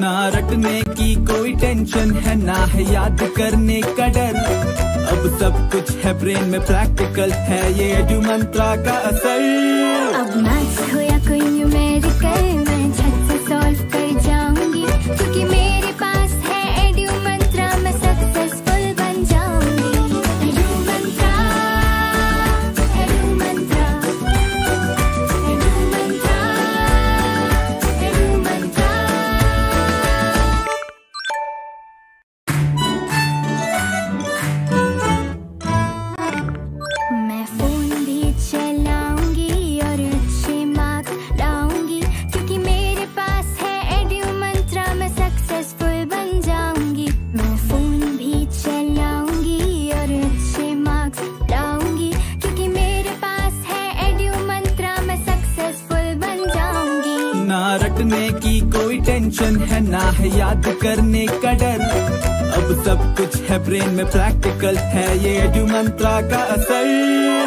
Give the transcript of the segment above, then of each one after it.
ना रटने की कोई टेंशन है ना है याद करने का डर अब सब कुछ है ब्रेन में प्रैक्टिकल है ये मंत्रा का असर अब मैथ्स हो या कोई मैं है याद करने का डर अब सब कुछ है ब्रेन में प्रैक्टिकल है ये एडू मंत्रा का असर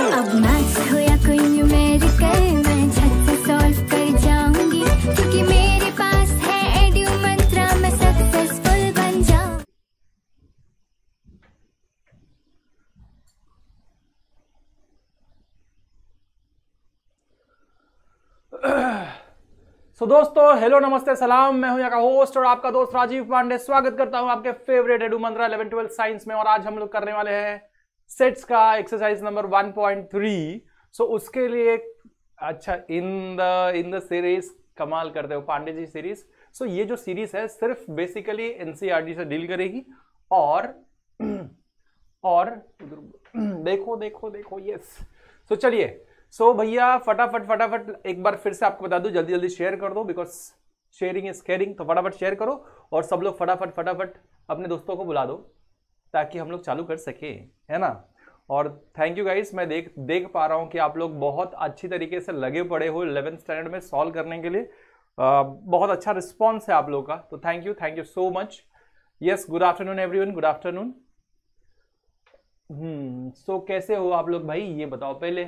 दोस्तों हेलो नमस्ते सलाम मैं हूं का होस्ट और आपका दोस्त राजीव पांडे स्वागत करता हूं आपके favourite Edu Mantra eleven twelfth science में और आज हम लोग करने वाले हैं सेट्स का एक्सरसाइज नंबर 1.3 सो उसके लिए अच्छा in the in the series कमाल करते हो पांडे जी सीरीज सो ये जो सीरीज है सिर्फ बेसिकली एनसीआरटी e से डील करेगी और और देखो देखो देखो यस सो चलिए सो so, भैया फटाफट फटाफट एक बार फिर से आपको बता दूं जल्दी जल्दी शेयर कर दो बिकॉज शेयरिंग इज केयरिंग तो फटाफट शेयर करो और सब लोग फटाफट फटाफट अपने दोस्तों को बुला दो ताकि हम लोग चालू कर सके है ना और थैंक यू गाइस मैं देख देख पा रहा हूँ कि आप लोग बहुत अच्छी तरीके से लगे पड़े हो इलेवेंथ स्टैंडर्ड में सॉल्व करने के लिए आ, बहुत अच्छा रिस्पॉन्स है आप लोगों का तो thank you thank you so much yes good afternoon every good afternoon so कैसे हो आप लोग भाई ये बताओ पहले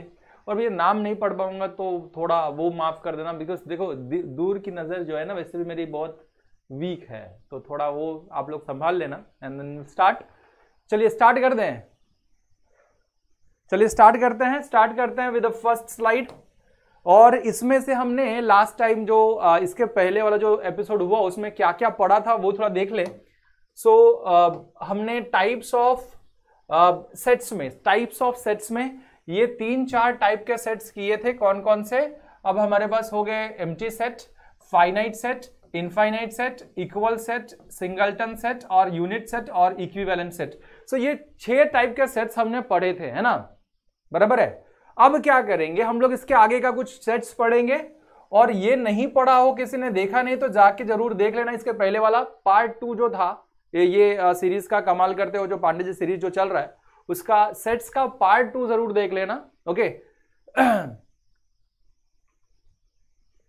और भैया नाम नहीं पढ़ पाऊंगा तो थोड़ा वो माफ़ कर देना बिकॉज देखो दूर की नज़र जो है ना वैसे भी मेरी बहुत वीक है तो थोड़ा वो आप लोग संभाल लेना एंड देन स्टार्ट चलिए स्टार्ट कर दें चलिए स्टार्ट करते हैं स्टार्ट करते हैं विद फर्स्ट स्लाइड और इसमें से हमने लास्ट टाइम जो इसके पहले वाला जो एपिसोड हुआ उसमें क्या क्या पढ़ा था वो थोड़ा देख ले सो so, हमने टाइप्स ऑफ सेट्स में टाइप्स ऑफ सेट्स में ये तीन चार टाइप के सेट्स किए थे कौन कौन से अब हमारे पास हो गए एम set finite set infinite set equal set singleton set और यूनिट सेट और इक्विवेलेंट सेट सो ये छह टाइप के सेट्स हमने पढ़े थे है ना बराबर है अब क्या करेंगे हम लोग इसके आगे का कुछ सेट्स पढ़ेंगे और ये नहीं पढ़ा हो किसी ने देखा नहीं तो जाके जरूर देख लेना इसके पहले वाला पार्ट टू जो था ये, ये सीरीज का कमाल करते हो जो पांडे जी सीरीज जो चल रहा है उसका सेट्स का पार्ट टू जरूर देख लेना ओके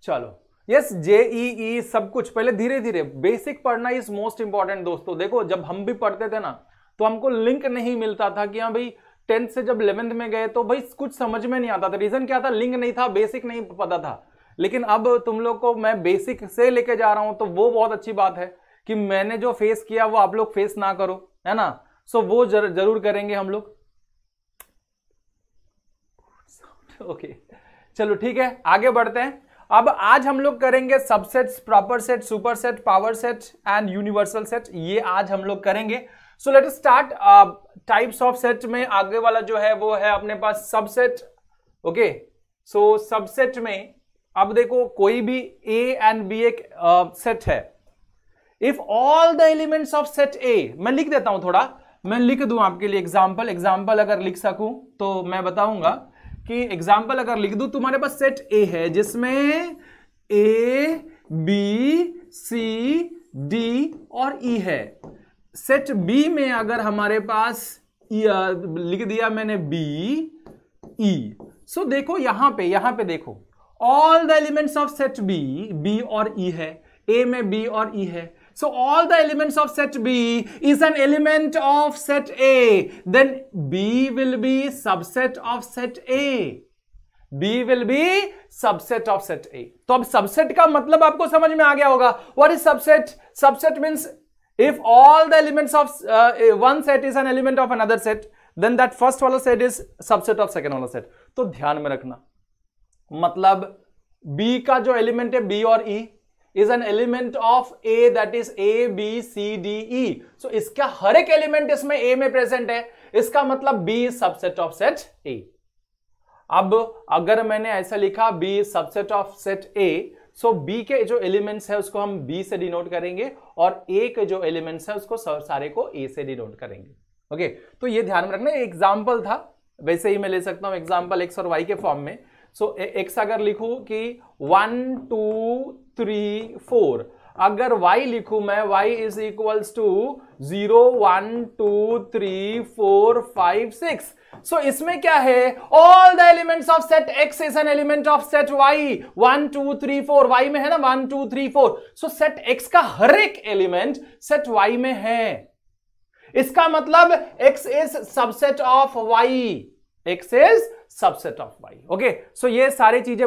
चलो यस जेईई e e सब कुछ पहले धीरे धीरे बेसिक पढ़ना इज मोस्ट इंपॉर्टेंट दोस्तों देखो जब हम भी पढ़ते थे ना तो हमको लिंक नहीं मिलता था कि हाँ भाई टेंथ से जब इलेवेंथ में गए तो भाई कुछ समझ में नहीं आता था रीजन क्या था लिंक नहीं था बेसिक नहीं पता था लेकिन अब तुम लोग को मैं बेसिक से लेके जा रहा हूं तो वो बहुत अच्छी बात है कि मैंने जो फेस किया वो आप लोग फेस ना करो है ना सो so, वो जर, जरूर करेंगे हम लोग ओके okay. चलो ठीक है आगे बढ़ते हैं अब आज हम लोग करेंगे subsets proper set super set power set and universal set ये आज हम लोग करेंगे so let start types of set में आगे वाला जो है वो है अपने पास सबसेट ओके सो सबसेट में अब देखो कोई भी ए एंड बी एक सेट uh, है if all the elements of set A मैं लिख देता हूं थोड़ा मैं लिख दूं आपके लिए एग्जाम्पल एग्जाम्पल अगर लिख सकूं तो मैं बताऊंगा कि एग्जाम्पल अगर लिख दूं तुम्हारे पास सेट ए है जिसमें ए बी सी डी और ई e है सेट बी में अगर हमारे पास e, लिख दिया मैंने बी ई सो देखो यहां पे यहां पे देखो all the elements of set B B और ई e है ए में बी और ई e है So all the elements of set B is an element of set A. Then B will be subset of set A. B will be subset of set A. to ab subset ka matlab aapko samajh mein aa gaya hoga What is subset? Subset means if all the elements of uh, one set is an element of another set, then that first wala set is subset of second wala set. to dhyan mein rakhna matlab B ka jo element hai B aur E is an element of A that is A B C D E so इसका हर एक element इसमें ए में present है इसका मतलब B subset of set A अब अगर मैंने ऐसा लिखा B subset of set A so B के जो एलिमेंट्स है उसको हम बी से डिनोट करेंगे और ए के जो एलिमेंट्स है उसको सारे को ए से डिनोट करेंगे ओके okay, तो ये ध्यान में रखना एग्जाम्पल था वैसे ही मैं ले सकता हूं एग्जाम्पल एक्स और वाई के फॉर्म में सो so, एक्स अगर लिखू कि वन टू थ्री फोर अगर y लिखू मैं y is equals to zero one two three four five six so इसमें क्या है all the elements of set x is an element of set y one two three four y में है ना one two three four so set x का हर एक element set y में है इसका मतलब x is subset of y x is subset of y okay so ये सारी चीजें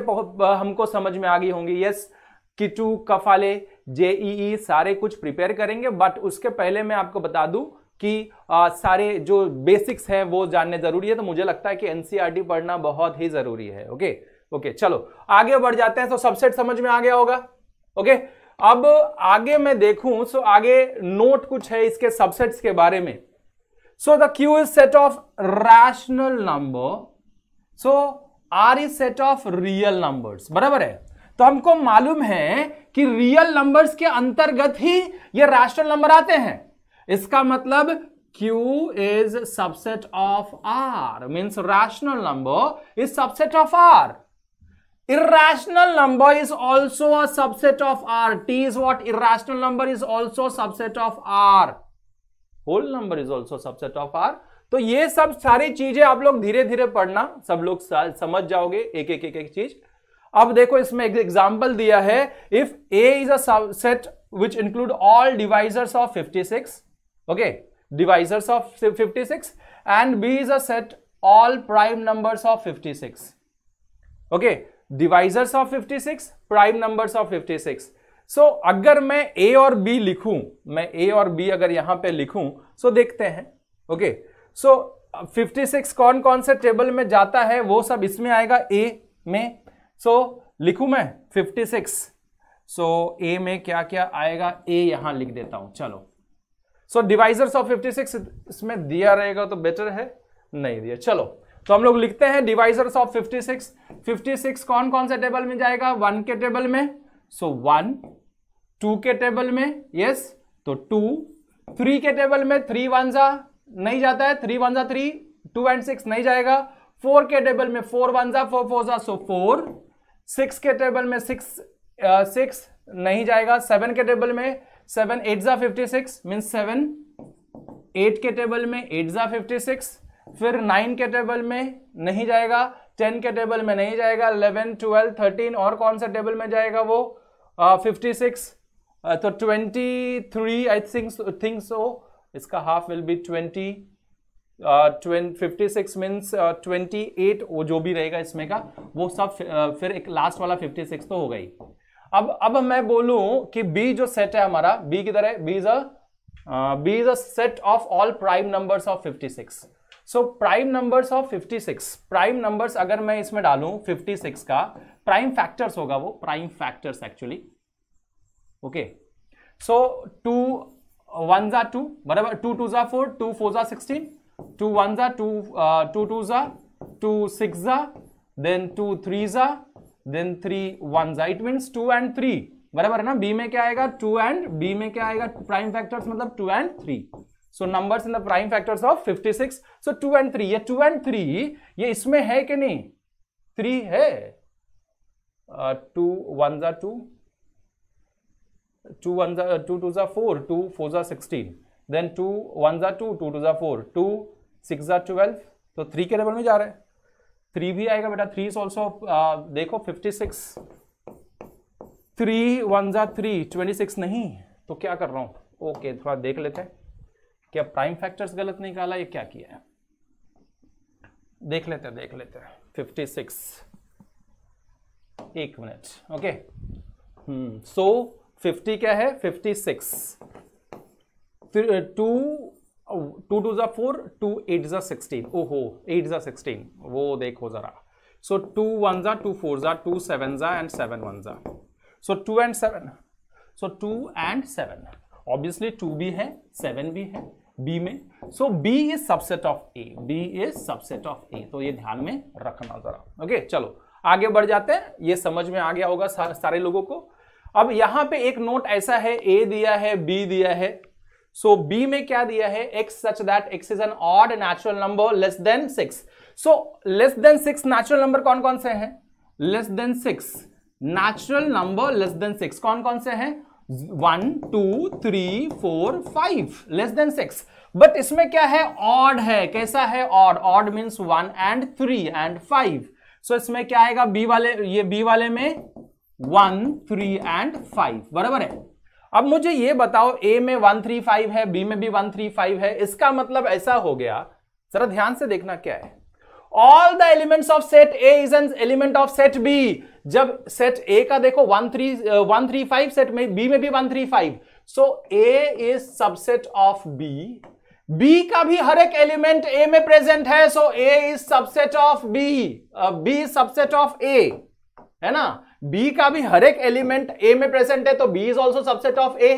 हमको समझ में आ गई होंगी यस yes, किचू कफाले जेईई सारे कुछ प्रिपेयर करेंगे बट उसके पहले मैं आपको बता दूं कि आ, सारे जो बेसिक्स हैं वो जानने ज़रूरी है तो मुझे लगता है कि एनसीईआरटी e पढ़ना बहुत ही ज़रूरी है ओके ओके चलो आगे बढ़ जाते हैं तो सबसेट समझ में आ गया होगा ओके अब आगे मैं देखूं सो आगे नोट कुछ है इसके सबसेट्स के बारे में so the Q is set of rational number so R is set of real numbers बराबर है तो हमको मालूम है कि रियल नंबर्स के अंतर्गत ही ये रैशनल नंबर आते हैं इसका मतलब Q is subset of R means rational number is subset of R. Irrational number is also a subset of R. T is what Irrational number is also subset of R. Whole number is also subset of R. तो ये सब सारी चीजें आप लोग धीरे धीरे पढ़ना सब लोग समझ जाओगे एक एक एक एक चीज अब देखो इसमें एग्जाम्पल दिया है if A is at which include all divisors of 56 okay divisors of 56 and B is at all prime numbers of 56 okay divisors of 56 prime numbers of 56 so so, अगर मैं ए और बी लिखूं मैं ए और बी अगर यहां पे लिखूं सो so देखते हैं ओके okay? सो so, 56 कौन कौन से टेबल में जाता है वो सब इसमें आएगा ए में सो so, लिखू मैं 56 सो so, ए में क्या क्या आएगा ए यहां लिख देता हूं चलो सो डिवाइजर्स ऑफ 56 इसमें दिया रहेगा तो बेटर है नहीं दिया चलो तो हम लोग लिखते हैं डिवाइजर्स ऑफ 56 56 कौन कौन से टेबल में जाएगा वन के टेबल में सो वन टू के टेबल में यस तो टू थ्री के टेबल में थ्री वन जा नहीं जाता है थ्री वन जा थ्री टू एंड सिक्स नहीं जाएगा फोर के टेबल में फोर वन जा फोर फोर जा सो फोर सिक्स के टेबल में सिक्स सिक्स नहीं जाएगा सेवन के टेबल में सेवन एट ज़ा fifty six means seven eight के टेबल में एट ज़ा फिफ्टी सिक्स फिर नाइन के टेबल में नहीं जाएगा टेन के टेबल में नहीं जाएगा अलेवन ट्वेल्व थर्टीन और कौन से टेबल में जाएगा वो फिफ्टी uh, सिक्स uh, तो twenty three I think think so इसका half will be twenty fifty six means twenty eight वो जो भी रहेगा इसमें का वो सब uh, फिर एक लास्ट वाला फिफ्टी सिक्स तो हो गई अब अब मैं बोलूं कि बी जो सेट है हमारा बी किधर है B is a B is a set of all prime numbers of fifty six so prime numbers of fifty six prime numbers अगर मैं इसमें डालूं सिक्स का प्राइम फैक्टर्स होगा वो prime factors actually okay so two one जा two बराबर two two जा फोर टू फोर जा sixteen two ones are two uh, two twos are two six are then two threes are then three ones are it means two and three बराबर है ना B में क्या आएगा to and B में क्या आएगा प्राइम फैक्टर्स मतलब two and three so numbers in the prime factors of 56 so two and three ये टू एंड थ्री ये इसमें है कि नहीं थ्री है टू वन जा टू टू वन जा टू टू जा फोर टू फोर जा सिक्सटीन देन टू वन जा टू टू टू जा four two six are twelve तो थ्री के लेवल में जा रहे हैं थ्री भी आएगा बेटा थ्री इज ऑल्सो देखो फिफ्टी सिक्स थ्री वन जार थ्री ट्वेंटी सिक्स नहीं तो क्या कर रहा हूँ ओके थोड़ा देख लेते हैं क्या प्राइम फैक्टर्स गलत निकाला ये क्या किया है देख लेते हैं देख लेते हैं फिफ्टी सिक्स एक मिनट ओके सो फिफ्टी क्या है fifty six two two two ज़ा फोर टू एट ज़ा सिक्सटीन हो एट ज़ा सिक्सटीन वो देखो ज़रा सो टू वन ज़ा टू फोर ज़ा टू सेवन ज़ा एंड सेवन वन ज़ा so two and seven so two and seven obviously two भी है सेवन भी है बी में so B is subset of A B is subset of A तो ये ध्यान में रखना ज़रा ओके okay, चलो आगे बढ़ जाते हैं ये समझ में आ गया होगा सारे लोगों को अब यहाँ पे एक नोट ऐसा है ए दिया है बी दिया है सो बी में क्या दिया है X such that x is an odd natural number less than six so less than six natural number कौन कौन से हैं less than six natural number less than six कौन कौन से हैं one two three four five less than six but इसमें क्या है ऑड है कैसा है odd odd means one and three and five so इसमें क्या आएगा बी वाले ये बी वाले में वन थ्री एंड फाइव बराबर है अब मुझे ये बताओ ए में 135 है बी में भी 135 है इसका मतलब ऐसा हो गया जरा ध्यान से देखना क्या है all the elements of set A is an element of set B जब सेट ए का देखो one three one three five set में बी में भी one three five so A is subset of B B का भी हर एक एलिमेंट ए में प्रेजेंट है so A is subset of B B subset of A है ना बी का भी हर एक एलिमेंट ए में प्रेजेंट है तो B is also subset of A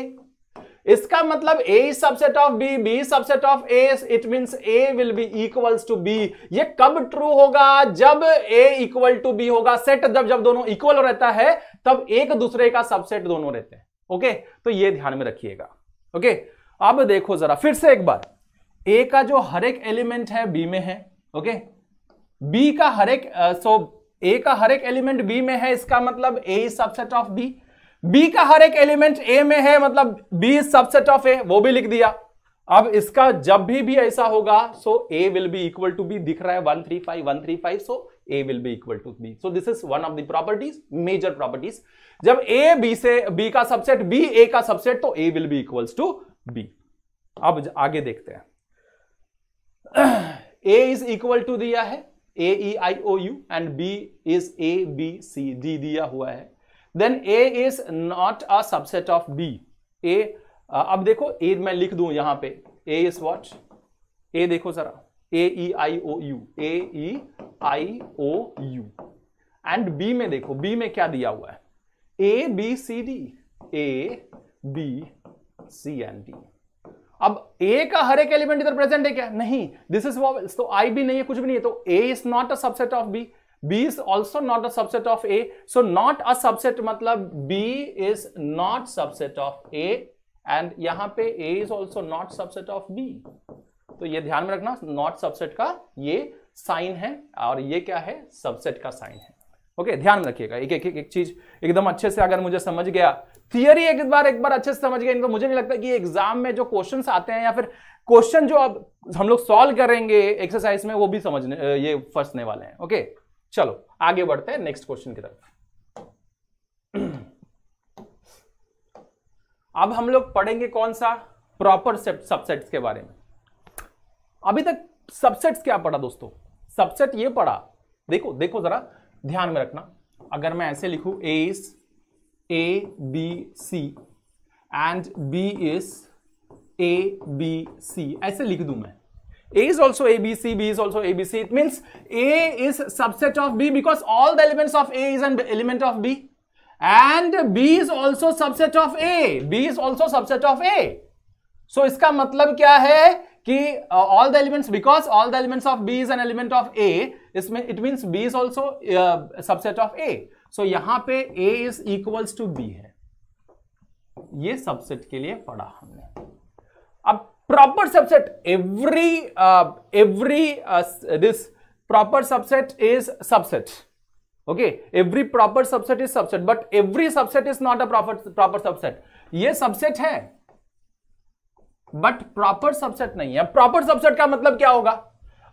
इसका मतलब A is subset of B B subset of A it means A will be equals to B ये कब ट्रू होगा जब ए इक्वल टू बी होगा सेट जब जब दोनों इक्वल रहता है तब एक दूसरे का सबसेट दोनों रहते हैं ओके तो ये ध्यान में रखिएगा ओके अब देखो जरा फिर से एक बार ए का जो हर एक एलिमेंट है बी में है ओके बी का हर एक सो uh, so, ए का हर एक एलिमेंट बी में है इसका मतलब A is subset of B B का हर एक एलिमेंट ए में है मतलब B is subset of A वो भी लिख दिया अब इसका जब भी भी ऐसा होगा so A will be equal to B दिख रहा है one three five one three five so A will be equal to B so this is one of the properties major properties जब ए बी से B का subset B A का subset तो A will be equal to B अब आगे देखते हैं ए is equal to दिया है A E I O U and B is A B C D दिया हुआ है then A is not a subset of B A अब देखो ए मैं लिख दू यहां पे ए इज वॉट ए देखो जरा A E I O U A E I O U and B में देखो बी में क्या दिया हुआ है A B C D A B C and D अब ए का हर एक एलिमेंट इधर प्रेजेंट है क्या नहीं दिस इज वॉवल्स तो आई भी नहीं है कुछ भी नहीं है तो A is not a subset of B B is also not a subset of A so not a subset मतलब B is not subset of A and यहां पे A is also not subset of B तो ये ध्यान में रखना not subset का ये साइन है और ये क्या है सबसेट का साइन है ओके ध्यान में रखिएगा एक एक एक, एक चीज एकदम अच्छे से अगर मुझे समझ गया थियरी एक बार एक बार अच्छे से समझ गया इनको मुझे नहीं लगता कि एग्जाम में जो क्वेश्चन आते हैं या फिर क्वेश्चन जो अब हम लोग सॉल्व करेंगे एक्सरसाइज में वो भी समझने ये फंसने वाले हैं ओके चलो आगे बढ़ते हैं नेक्स्ट क्वेश्चन की तरफ अब हम लोग पढ़ेंगे कौन सा प्रॉपर सबसेट्स के बारे में अभी तक सबसेट्स क्या पढ़ा दोस्तों सबसेट ये पढ़ा देखो देखो जरा ध्यान में रखना अगर मैं ऐसे लिखूं A is A B C and B is A B C ऐसे लिख दूं मैं A is also A B C B is also A B C it means A is subset of B because all the elements of A is an element of B and B is also subset of A B is also subset of A so इसका मतलब क्या है कि all the elements because all the elements of B is an element of A इसमें it mean B is also subset of A so यहां पे A is equals to B है ये सबसेट के लिए पढ़ा हमने अब proper subset every every this proper subset is subset okay every proper subset is subset but every subset is not a proper subset ये सबसेट है बट प्रॉपर सबसेट नहीं है प्रॉपर सबसेट का मतलब क्या होगा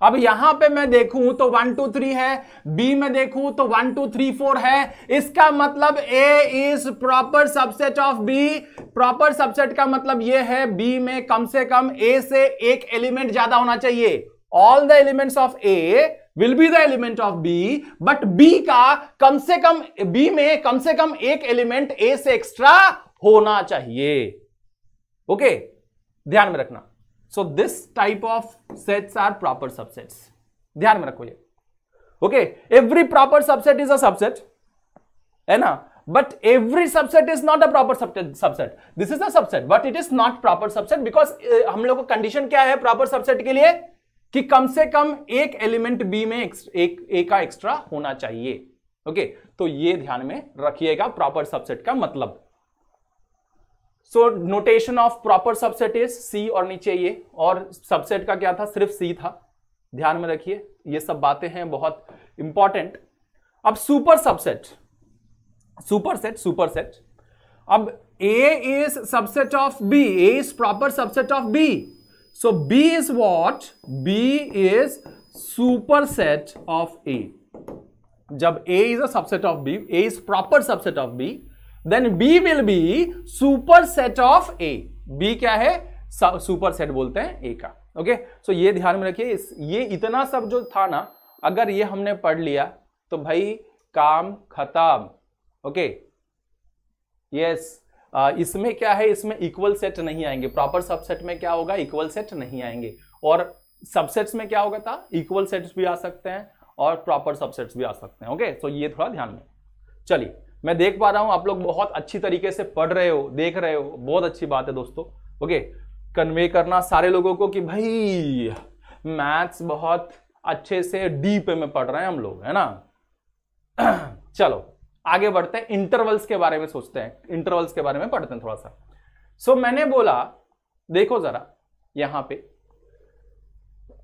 अब यहां पे मैं देखूं तो वन टू थ्री है बी में देखूं तो वन टू थ्री फोर है इसका मतलब A is proper subset of B proper subset का मतलब यह है बी में कम से कम ए से एक एलिमेंट ज्यादा होना चाहिए all the elements of A will be the element of B but B का कम से कम बी में कम से कम एक एलिमेंट ए से एक्स्ट्रा होना चाहिए ओके okay? ध्यान में रखना so this type of sets are proper subsets ध्यान में रखो ये okay every proper subset is a subset है ना but every subset is not a proper subset this is a subset but it is not proper subset because हम लोग को condition क्या है प्रॉपर सबसेट के लिए कि कम से कम एक एलिमेंट बी में एक ए का एक्स्ट्रा होना चाहिए ओके okay? तो ये ध्यान में रखिएगा प्रॉपर सबसेट का मतलब so notation of proper subset is C और नीचे ये और सबसेट का क्या था सिर्फ सी था ध्यान में रखिए ये सब बातें हैं बहुत इंपॉर्टेंट अब super subset super set super set अब A is subset of B A is proper subset of B so B is what B is super set of A जब A is a subset of B A is proper subset of B then B will be super set of A B क्या है super set बोलते हैं ए का okay okay? So so ये ध्यान में रखिए ये इतना सब जो था ना अगर ये हमने पढ़ लिया तो भाई काम खत्म ओके यस इसमें क्या है इसमें इक्वल सेट नहीं आएंगे प्रॉपर सबसेट में क्या होगा इक्वल सेट नहीं आएंगे और सबसेट्स में क्या होगा था इक्वल सेट्स भी आ सकते हैं और प्रॉपर सबसेट्स भी आ सकते हैं ओके सो ये थोड़ा ध्यान में चलिए मैं देख पा रहा हूं आप लोग बहुत अच्छी तरीके से पढ़ रहे हो देख रहे हो बहुत अच्छी बात है दोस्तों ओके कन्वे करना सारे लोगों को कि भाई मैथ्स बहुत अच्छे से डीप में पढ़ रहे हैं हम लोग है ना चलो आगे बढ़ते हैं इंटरवल्स के बारे में सोचते हैं इंटरवल्स के बारे में पढ़ते हैं थोड़ा सा सो so, मैंने बोला देखो जरा यहां पे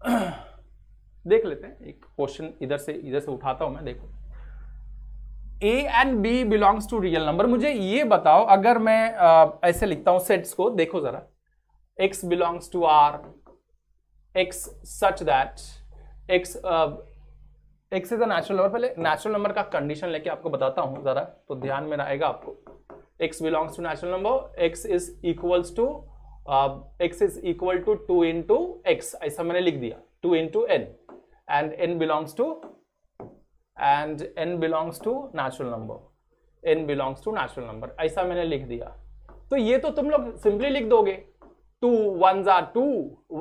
देख लेते हैं एक क्वेश्चन इधर से इधर से उठाता हूं मैं देखो A and B belongs to real number मुझे ये बताओ अगर मैं आ, ऐसे लिखता हूं सेट्स को देखो जरा x belongs to r x such that x x is a natural number पहले नेचुरल नंबर का कंडीशन लेके आपको बताता हूं जरा तो ध्यान में रहेगा आपको x belongs to natural number x is equals to x is equal to two into x ऐसा मैंने लिख दिया two into n and n belongs to and n belongs to natural number n belongs to natural number ऐसा मैंने लिख दिया तो ये तो तुम लोग सिंपली लिख दोगे टू वन जा टू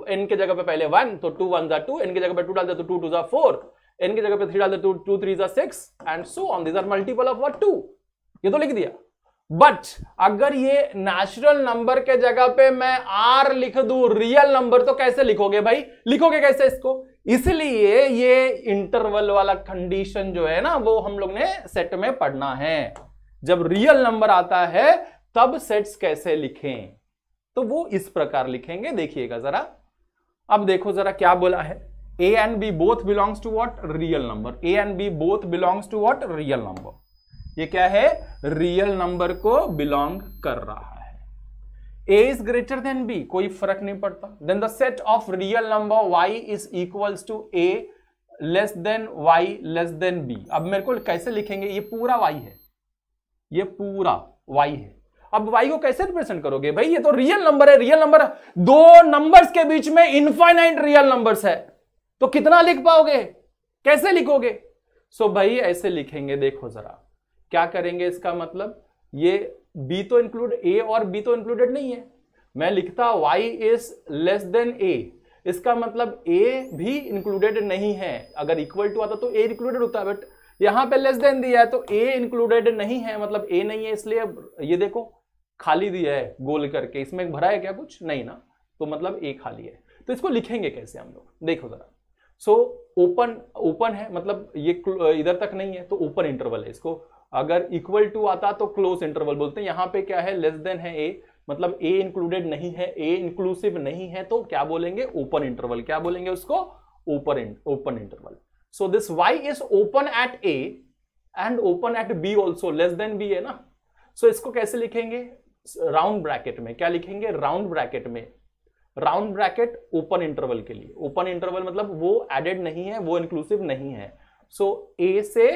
एन के जगह पे पहले वन तो टू वन जा टू एन के जगह पे टू डाल दे तो टू टू जा फोर एन के जगह पे थ्री डाल दे तो टू थ्री जा six and so on these are multiple of what two ये तो लिख दिया बट अगर ये नेचुरल नंबर के जगह पे मैं आर लिख दू रियल नंबर तो कैसे लिखोगे भाई लिखोगे कैसे इसको इसलिए ये इंटरवल वाला कंडीशन जो है ना वो हम लोग ने सेट में पढ़ना है जब रियल नंबर आता है तब सेट्स कैसे लिखें तो वो इस प्रकार लिखेंगे देखिएगा जरा अब देखो जरा क्या बोला है A and B both belongs to what real number A and B both belongs to what real number ये क्या है रियल नंबर को बिलोंग कर रहा है A is greater than B कोई फर्क नहीं पड़ता then the set of real number y is equals to A less than y less than B अब मेरे को कैसे लिखेंगे ये पूरा वाई है ये पूरा वाई है अब वाई को कैसे रिप्रेजेंट करोगे भाई ये तो रियल नंबर है रियल नंबर दो नंबर्स के बीच में इनफाइनाइट रियल नंबर्स है तो कितना लिख पाओगे कैसे लिखोगे सो so भाई ऐसे लिखेंगे देखो जरा क्या करेंगे इसका मतलब ये बी तो इंक्लूड ए और बी तो इंक्लूडेड नहीं है मैं लिखता y is less than A इसका मतलब ए भी इंक्लूडेड नहीं है अगर इक्वल टू आता तो ए इंक्लूडेड होता बट यहां पे लेस देन दिया है तो ए इंक्लूडेड नहीं है मतलब ए नहीं है इसलिए ये देखो खाली दिया है गोल करके इसमें भरा है क्या कुछ नहीं ना तो मतलब ए खाली है तो इसको लिखेंगे कैसे हम लोग देखो जरा सो ओपन ओपन है मतलब ये इधर तक नहीं है तो ओपन इंटरवल है इसको अगर इक्वल टू आता तो क्लोज इंटरवल बोलते हैं यहां पे क्या है लेस देन है ए मतलब ए इंक्लूडेड नहीं है ए इंक्लूसिव नहीं है तो क्या बोलेंगे ओपन इंटरवल क्या बोलेंगे उसको open open interval so this y is open at A and open at B also less than B है ना सो so, इसको कैसे लिखेंगे राउंड ब्रैकेट में क्या लिखेंगे राउंड ब्रैकेट में राउंड ब्रैकेट ओपन इंटरवल के लिए ओपन इंटरवल मतलब वो एडेड नहीं है वो इंक्लूसिव नहीं है सो so, ए से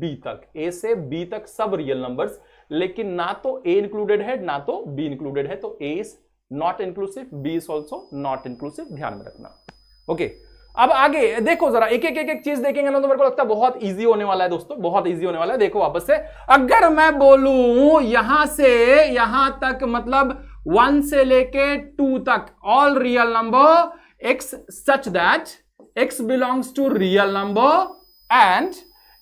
बी तक ए से बी तक सब रियल नंबर्स लेकिन ना तो ए इंक्लूडेड है ना तो बी इंक्लूडेड है तो A is not inclusive B is also not inclusive ध्यान में रखना ओके okay. अब आगे देखो जरा एक एक एक एक चीज देखेंगे ना तो मेरे को लगता है बहुत इजी होने वाला है दोस्तों बहुत इजी होने वाला है देखो वापस से अगर मैं बोलू यहां से यहां तक मतलब वन से लेके टू तक all real number x such that x belongs to real number and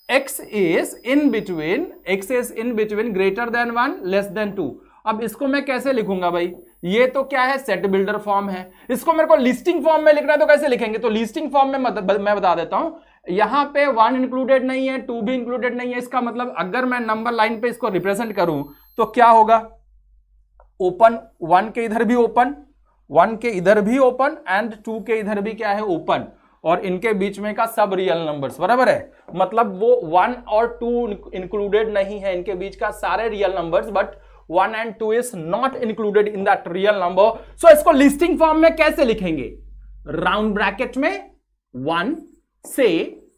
x is in between x is in between greater than one less than two अब इसको मैं कैसे लिखूंगा भाई ये तो क्या है सेट बिल्डर फॉर्म है इसको मेरे को लिस्टिंग फॉर्म में लिखना है तो कैसे लिखेंगे तो लिस्टिंग फॉर्म में मतलब मैं बता देता हूं यहां पे वन इंक्लूडेड नहीं है टू भी इंक्लूडेड नहीं है इसका मतलब अगर मैं नंबर लाइन पे इसको रिप्रेजेंट करूं तो क्या होगा ओपन वन के इधर भी ओपन वन के इधर भी ओपन एंड टू के इधर भी क्या है ओपन और इनके बीच में का सब रियल नंबर्स बराबर है मतलब वो वन और टू इंक्लूडेड नहीं है इनके बीच का सारे real numbers but one and two is not included in that real number so इसको लिस्टिंग फॉर्म में कैसे लिखेंगे राउंड ब्रैकेट में वन से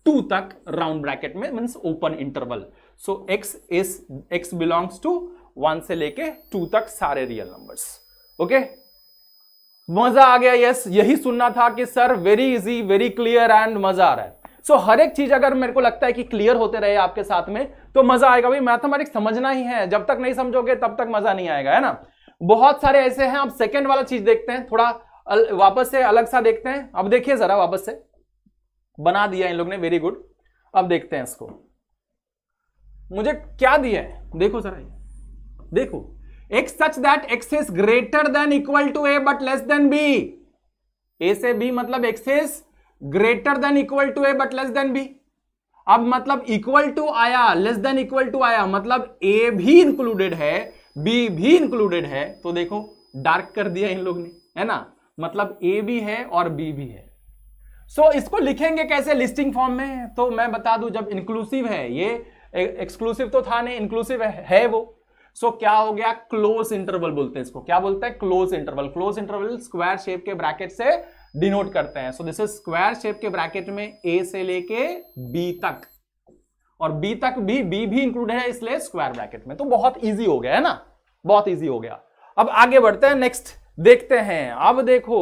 टू तक राउंड ब्रैकेट में mean open interval so x is x belongs to one से लेके टू तक सारे रियल नंबर्स ओके okay? मजा आ गया यस यही सुनना था कि sir very easy very clear and मजा आ रहा है सो so, हर एक चीज अगर मेरे को लगता है कि क्लियर होते रहे आपके साथ में तो मजा आएगा भाई मैथमेटिक्स समझना ही है जब तक नहीं समझोगे तब तक मजा नहीं आएगा है ना बहुत सारे ऐसे हैं अब सेकेंड वाला चीज देखते हैं थोड़ा वापस से अलग सा देखते हैं अब देखिए जरा वापस से बना दिया इन लोग ने वेरी गुड अब देखते हैं इसको मुझे क्या दिया है देखो जरा देखो x such that x is greater than equal to A but less than B A से बी मतलब x is greater than equal to A but less than B अब मतलब इक्वल टू आया लेस देन इक्वल टू आया मतलब ए भी included है B भी इंक्लूडेड है तो देखो डार्क कर दिया इन लोग ने है ना मतलब ए भी है और बी भी है सो so, इसको लिखेंगे कैसे लिस्टिंग फॉर्म में तो मैं बता दूं जब इंक्लूसिव है ये एक्सक्लूसिव तो था नहीं इंक्लूसिव है, है वो सो so, क्या हो गया क्लोज इंटरवल बोलते हैं इसको क्या बोलते हैं close interval close interval square shape के ब्रैकेट से डिनोट करते हैं so this is square shape के ब्रैकेट में ए से लेके बी तक और बी तक भी बी भी इंक्लूडेड है इसलिए स्क्वायर ब्रैकेट में तो बहुत ईजी हो गया है ना बहुत ईजी हो गया अब आगे बढ़ते हैं नेक्स्ट देखते हैं अब देखो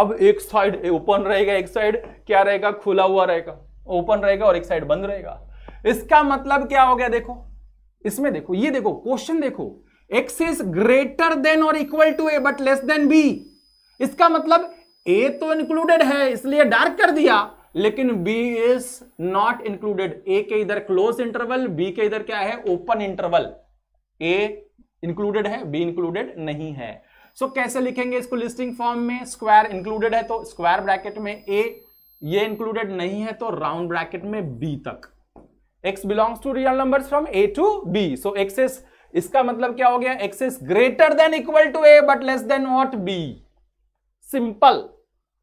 अब एक साइड ओपन रहेगा एक साइड क्या रहेगा खुला हुआ रहेगा ओपन रहेगा और एक साइड बंद रहेगा इसका मतलब क्या हो गया देखो इसमें देखो ये देखो क्वेश्चन देखो एक्स इज ग्रेटर देन और equal to A but less than B इसका मतलब ए तो इंक्लूडेड है इसलिए डार्क कर दिया लेकिन B is not included A के इधर क्लोज इंटरवल बी के इधर क्या है ओपन इंटरवल ए इंक्लूडेड है बी इंक्लूडेड नहीं है सो so, कैसे लिखेंगे इसको लिस्टिंग फॉर्म में स्क्वायर इंक्लूडेड है तो स्क्वायर ब्रैकेट में ए ये इंक्लूडेड नहीं है तो राउंड ब्रैकेट में बी तक x belongs to real numbers from a to b so x is इसका मतलब क्या हो गया x is greater than equal to a but less than what b simple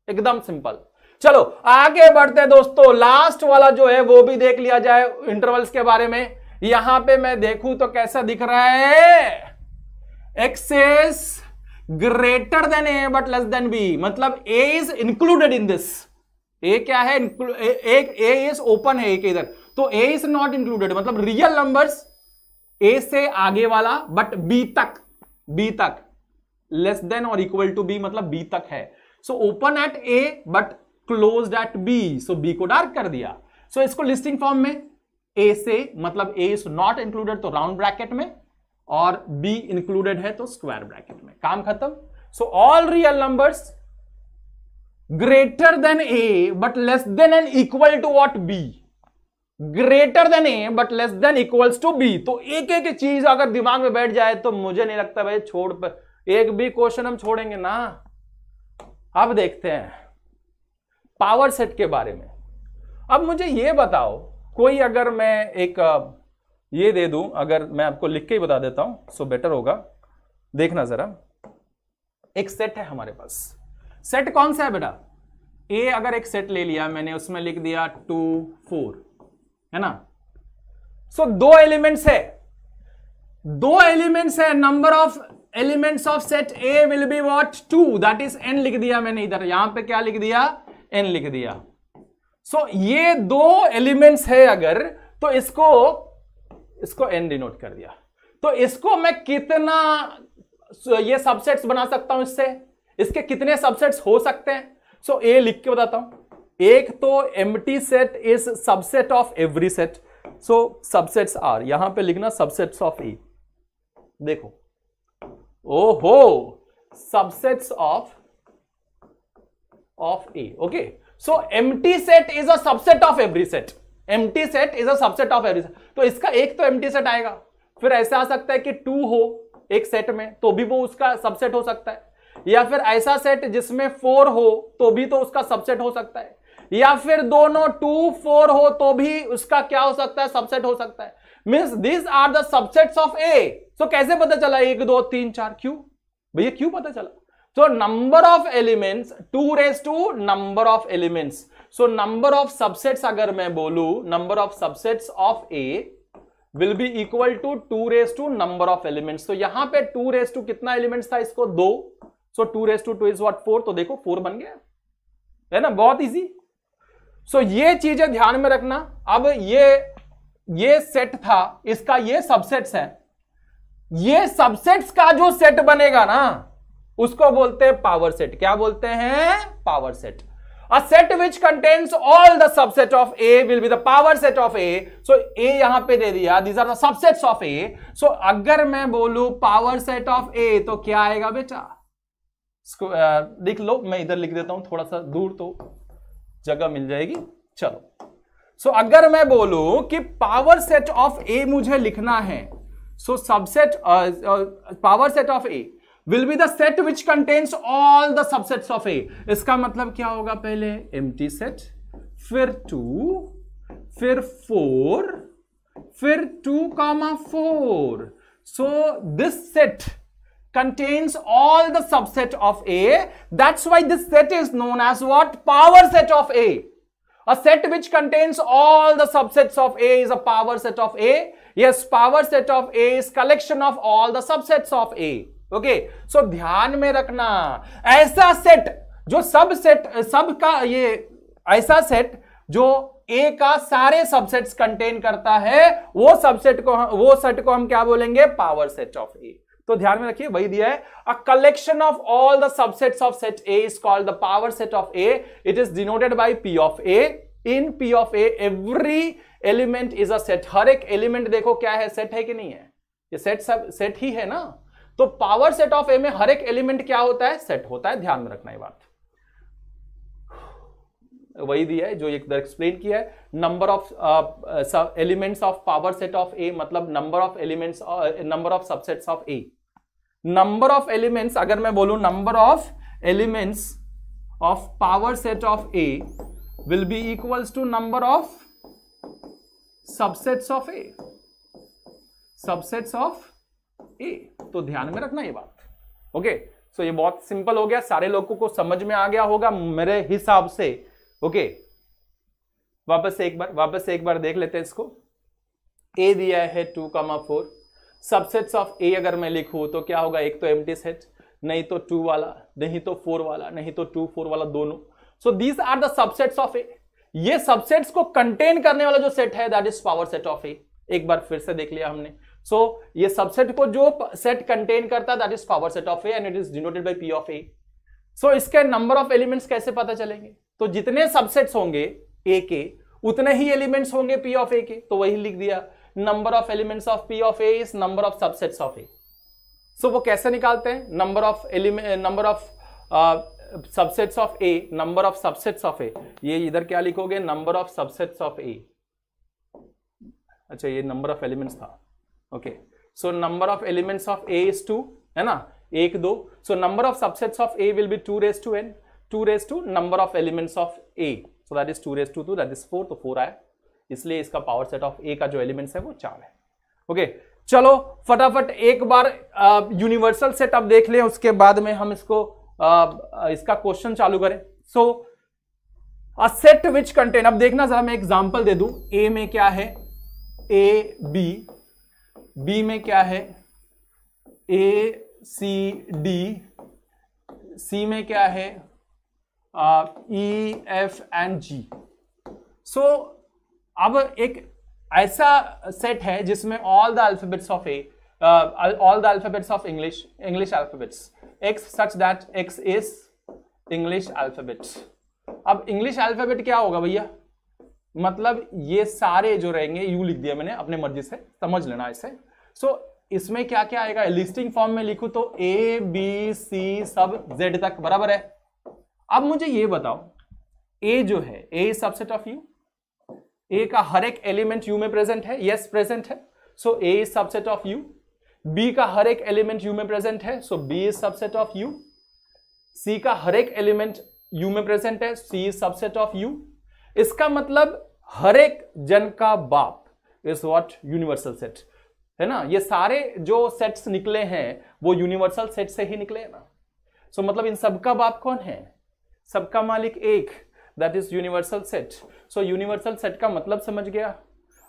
एकदम सिंपल चलो आगे बढ़ते दोस्तों लास्ट वाला जो है वो भी देख लिया जाए इंटरवल्स के बारे में यहां पे मैं देखूं तो कैसा दिख रहा है x is greater than A but less than B मतलब A is included in this A क्या है ए इज ओपन है एक इधर तो ए इज नॉट इंक्लूडेड मतलब रियल नंबर्स ए से आगे वाला बट बी तक बी तक लेस देन और इक्वल टू बी मतलब बी तक है so open at A but close at B so B को डार्क कर दिया सो so, इसको लिस्टिंग फॉर्म में ए से मतलब ए इज नॉट इंक्लूडेड तो राउंड ब्रैकेट में और बी इंक्लूडेड है तो स्क्वायर ब्रैकेट में काम खत्म so all real numbers greater than A but less than and equal to what B greater than A but less than equals to B तो एक एक चीज अगर दिमाग में बैठ जाए तो मुझे नहीं लगता भाई छोड़ पर एक भी क्वेश्चन हम छोड़ेंगे ना अब देखते हैं पावर सेट के बारे में अब मुझे ये बताओ कोई अगर मैं एक ये दे दू अगर मैं आपको लिख के ही बता देता हूं सो बेटर होगा देखना जरा एक सेट है हमारे पास सेट कौन सा है बेटा ए अगर एक सेट ले लिया मैंने उसमें लिख दिया टू फोर है ना सो so, दो एलिमेंट्स है दो एलिमेंट्स है number of elements of set A will be what two that is n लिख दिया मैंने इधर यहां पे क्या लिख दिया एन लिख दिया सो so, ये दो एलिमेंट्स है अगर तो इसको इसको एन डिनोट कर दिया तो इसको मैं कितना ये सबसेट्स बना सकता हूं इससे इसके कितने सबसेट्स हो सकते हैं सो so, ए लिख के बताता हूं एक तो empty set is subset of every set so subsets are यहां पे लिखना सबसेट्स ऑफ ए देखो हो subsets of of A okay so empty set is a subset of every set empty set is a subset of every set तो इसका एक तो empty set आएगा फिर ऐसा आ सकता है कि टू हो एक सेट में तो भी वो उसका सबसेट हो सकता है या फिर ऐसा सेट जिसमें फोर हो तो भी तो उसका सबसेट हो सकता है या फिर दोनों टू फोर हो तो भी उसका क्या हो सकता है सबसेट हो सकता है means this are the subsets of A so कैसे पता चला एक दो तीन चार क्यू भैया क्यों पता चला so number of elements two raise to number of elements so number of subsets अगर मैं बोलू number of subsets of A will be equal to two raise to number of elements तो यहां पे टू रेस टू कितना elements था इसको दो so two raise to two is what four तो देखो फोर बन गया है ना बहुत इजी सो ये चीजें ध्यान में रखना अब ये ये सेट था इसका ये सबसेट्स है ये सबसेट्स का जो सेट बनेगा ना उसको बोलते हैं पावर सेट क्या बोलते हैं power set a set which contains all the subset of A will be the power set of A so A यहां पे दे दिया these are the subsets of A so अगर मैं बोलू पावर सेट ऑफ ए तो क्या आएगा बेटा लिख लो मैं इधर लिख देता हूं थोड़ा सा दूर तो जगह मिल जाएगी चलो सो so, अगर मैं बोलू कि पावर सेट ऑफ ए मुझे लिखना है so subset power set of A will be the set which contains all the subsets of A इसका मतलब क्या होगा पहले एम सेट फिर टू फिर फोर फिर two comma four so this set contains all the subset of A. That's why this set is known as what? Power set of A. A set which contains all the subsets of A is a power set of A. Yes, power set of A is collection of all the subsets of A. Okay, so ध्यान में रखना ऐसा set जो सब set सब का ये ऐसा सेट जो ए का सारे सबसेट्स कंटेन करता है वो सबसेट को वो सेट को हम क्या बोलेंगे पावर सेट ऑफ ए तो ध्यान में रखिए वही दिया है a collection of all the subsets of set A is called the power set of A it is denoted by P of A in P of A every element is a set हर एक element देखो क्या है set है कि नहीं है ये सेट सब सेट ही है ना तो पावर सेट ऑफ ए में हर एक एलिमेंट क्या होता है सेट होता है ध्यान में रखना ये बात वही दिया है जो एक एक्सप्लेन किया है number of elements of power set of A मतलब number of elements number of subsets of A number of elements अगर मैं बोलू number of elements of power set of A will be equals to number of subsets of A subsets of A तो ध्यान में रखना ये बात okay okay. So so ये बहुत सिंपल हो गया सारे लोगों को समझ में आ गया होगा मेरे हिसाब से ओके okay. वापस एक बार वापस एक बार देख लेते हैं इसको ए दिया है two comma four subsets of A अगर मैं लिखूँ तो क्या होगा एक तो एम सेट नहीं तो टू वाला नहीं तो फोर वाला नहीं तो टू फोर वाला दोनों so these are the subsets of A ये सबसेट्स को कंटेन करने वाला जो सेट है that is power set of A एक बार फिर से देख लिया हमने सो so, ये सबसेट को जो सेट कंटेन करता है that is power set of A and it is denoted by P of A so इसके नंबर ऑफ एलिमेंट्स कैसे पता चलेंगे तो जितने सबसेट्स होंगे ए के उतने ही एलिमेंट्स होंगे पी ऑफ ए के तो वही लिख दिया number of elements of P of A is number of subsets of A so वो कैसे निकालते हैं number of element number of subsets of A number of subsets of A ये इधर क्या लिखोगे number of subsets of A अच्छा ये नंबर ऑफ एलिमेंट्स था okay so number of elements of A is to है ना एक दो so number of subsets of A will be two raise to n two raise to number of elements of A so that is two raise to two that is four तो four आया इसलिए इसका power set of ए का जो elements है वो चार है ओके चलो फटाफट एक बार यूनिवर्सल सेटअप देख लें उसके बाद में हम इसको आ, इसका क्वेश्चन चालू करें सो अ सेट विच कंटेन अब देखना जरा मैं एग्जांपल दे दू ए में क्या है ए बी बी में क्या है ए सी डी सी में क्या है ई एफ एंड जी सो अब एक ऐसा सेट है जिसमें all the alphabets of a all the alphabets of English English alphabets x such that x is English alphabet अब इंग्लिश अल्फाबेट क्या होगा भैया मतलब ये सारे जो रहेंगे यू लिख दिया मैंने अपने मर्जी से समझ लेना इसे सो so, इसमें क्या क्या आएगा लिस्टिंग फॉर्म में लिखू तो ए बी सी सब जेड तक बराबर है अब मुझे ये बताओ ए जो है A subset of U A का हर एक एलिमेंट यू में प्रेजेंट है यस yes, प्रेजेंट है so A is subset of U B का हर एक एलिमेंट यू में प्रेजेंट है so B is subset of U C का हर एक एलिमेंट यू में प्रेजेंट है C is subset of U इसका मतलब हर एक जन का बाप इज वॉट यूनिवर्सल सेट है ना ये सारे जो सेट्स निकले हैं वो यूनिवर्सल सेट से ही निकले हैं ना सो so, मतलब इन सबका बाप कौन है सबका मालिक एक that is universal set so universal set का मतलब समझ गया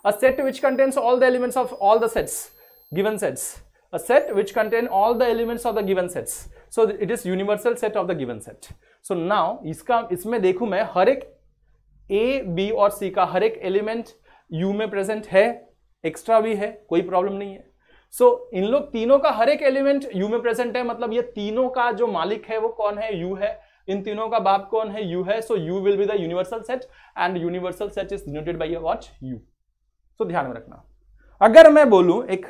a set which contains all the elements of all the sets given sets a set which contain all the elements of the given sets so it is universal set of the given set so now इसका इसमें देखू मैं हर एक A B और सी का हर एक element U में प्रेजेंट है एक्स्ट्रा भी है कोई प्रॉब्लम नहीं है सो so, इन लोग तीनों का हर एक एलिमेंट यू में प्रेजेंट है मतलब ये तीनों का जो मालिक है वो कौन है यू है इन तीनों का बाप कौन है यू है so U will be the universal set and universal set is denoted by watch U so ध्यान में रखना अगर मैं बोलू एक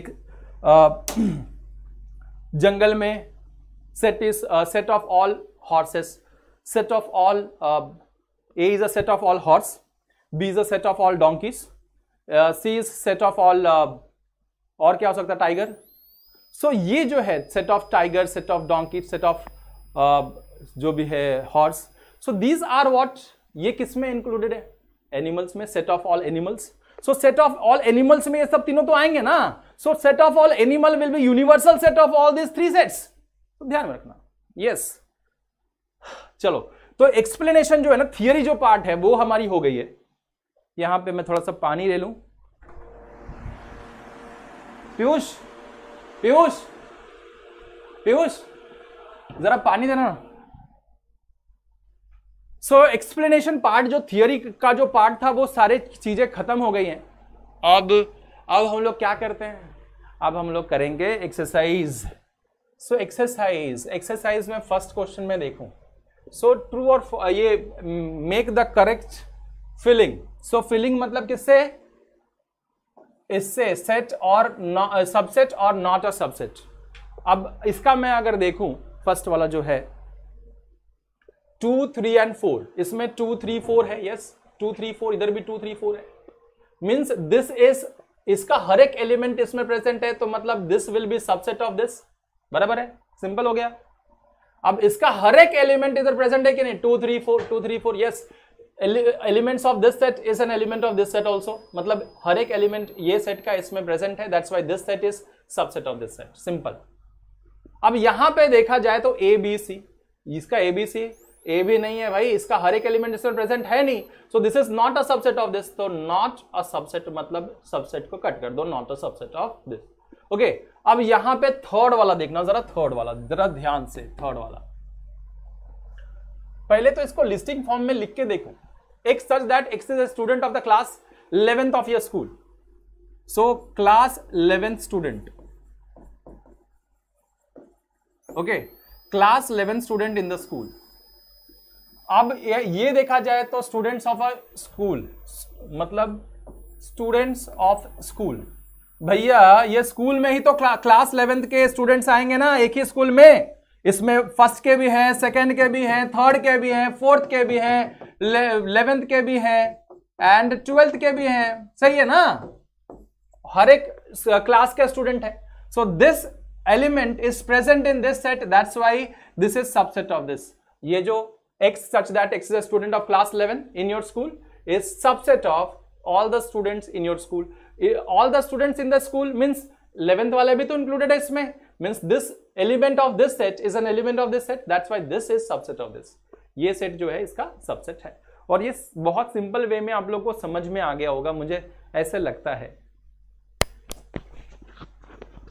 एक आ, जंगल में set is set of all horses set of all A is a set of all horse B is a set of all of C is set of all और क्या हो सकता है टाइगर सो ये जो है set of tiger set of donkey set of जो भी है horse so these are what ये किस में इंक्लूडेड है एनिमल्स में set of all animals so set of all animals में ये सब तीनों तो आएंगे ना so set of all animal will be universal set of all this three sets ध्यान में रखना यस yes. चलो तो एक्सप्लेनेशन जो है ना थियरी जो पार्ट है वो हमारी हो गई है यहां पे मैं थोड़ा सा पानी ले लू पीयूष पीयूष पीयूष जरा पानी देना ना सो एक्सप्लेनेशन पार्ट जो थियोरी का जो पार्ट था वो सारे चीज़ें खत्म हो गई हैं अब अब हम लोग क्या करते हैं अब हम लोग करेंगे एक्सरसाइज सो एक्सरसाइज एक्सरसाइज में फर्स्ट क्वेश्चन में देखूं सो ट्रू और ये make the correct filling so filling मतलब किससे इससे सेट और सबसेट और नॉट अ सबसेट अब इसका मैं अगर देखूं फर्स्ट वाला जो है टू थ्री एंड फोर इसमें टू थ्री फोर है यस टू थ्री फोर इधर भी टू थ्री फोर है मीन्स दिस इज इसका हर एक एलिमेंट इसमें प्रेजेंट है तो मतलब this will be subset of this बराबर है सिंपल हो गया अब इसका हर एक एलिमेंट इधर प्रेजेंट है कि नहीं two three four two three four yes elements of this set is an element of this set also मतलब हर एक एलिमेंट ये सेट का इसमें प्रेजेंट है that's why this set is subset of this set simple अब यहां पे देखा जाए तो ए बी सी इसका ए बी सी ए भी नहीं है भाई इसका हर एक एलिमेंट इसमें प्रेजेंट है नहीं so this is not a subset of this तो नॉट अ सबसेट मतलब सबसेट को कट कर दो not a subset of this okay अब यहां पे थर्ड वाला देखना जरा थर्ड वाला जरा ध्यान से थर्ड वाला पहले तो इसको लिस्टिंग फॉर्म में लिख के देखो एक such that x is student of the class eleventh of your school so class eleventh student okay class eleventh student in the school अब ये देखा जाए तो स्टूडेंट्स ऑफ अ स्कूल मतलब स्टूडेंट्स ऑफ स्कूल भैया ये स्कूल में ही तो क्ला, क्लास इलेवेंथ के स्टूडेंट्स आएंगे ना एक ही स्कूल में इसमें फर्स्ट के भी हैं सेकंड के भी हैं थर्ड के भी हैं फोर्थ के भी हैं इलेवेंथ के भी हैं एंड ट्वेल्थ के भी हैं सही है ना हर एक क्लास के स्टूडेंट है so this element is present in this set that's why this is subset of this ये जो x such that x is a student of class 11 in your school is subset of all the students in your school all the students in the school means 11th wale bhi to included hai isme means this element of this set is an element of this set that's why this is subset of this ye set jo hai iska subset hai और ये बहुत simple way में आप लोग को समझ में आ गया होगा मुझे ऐसे लगता है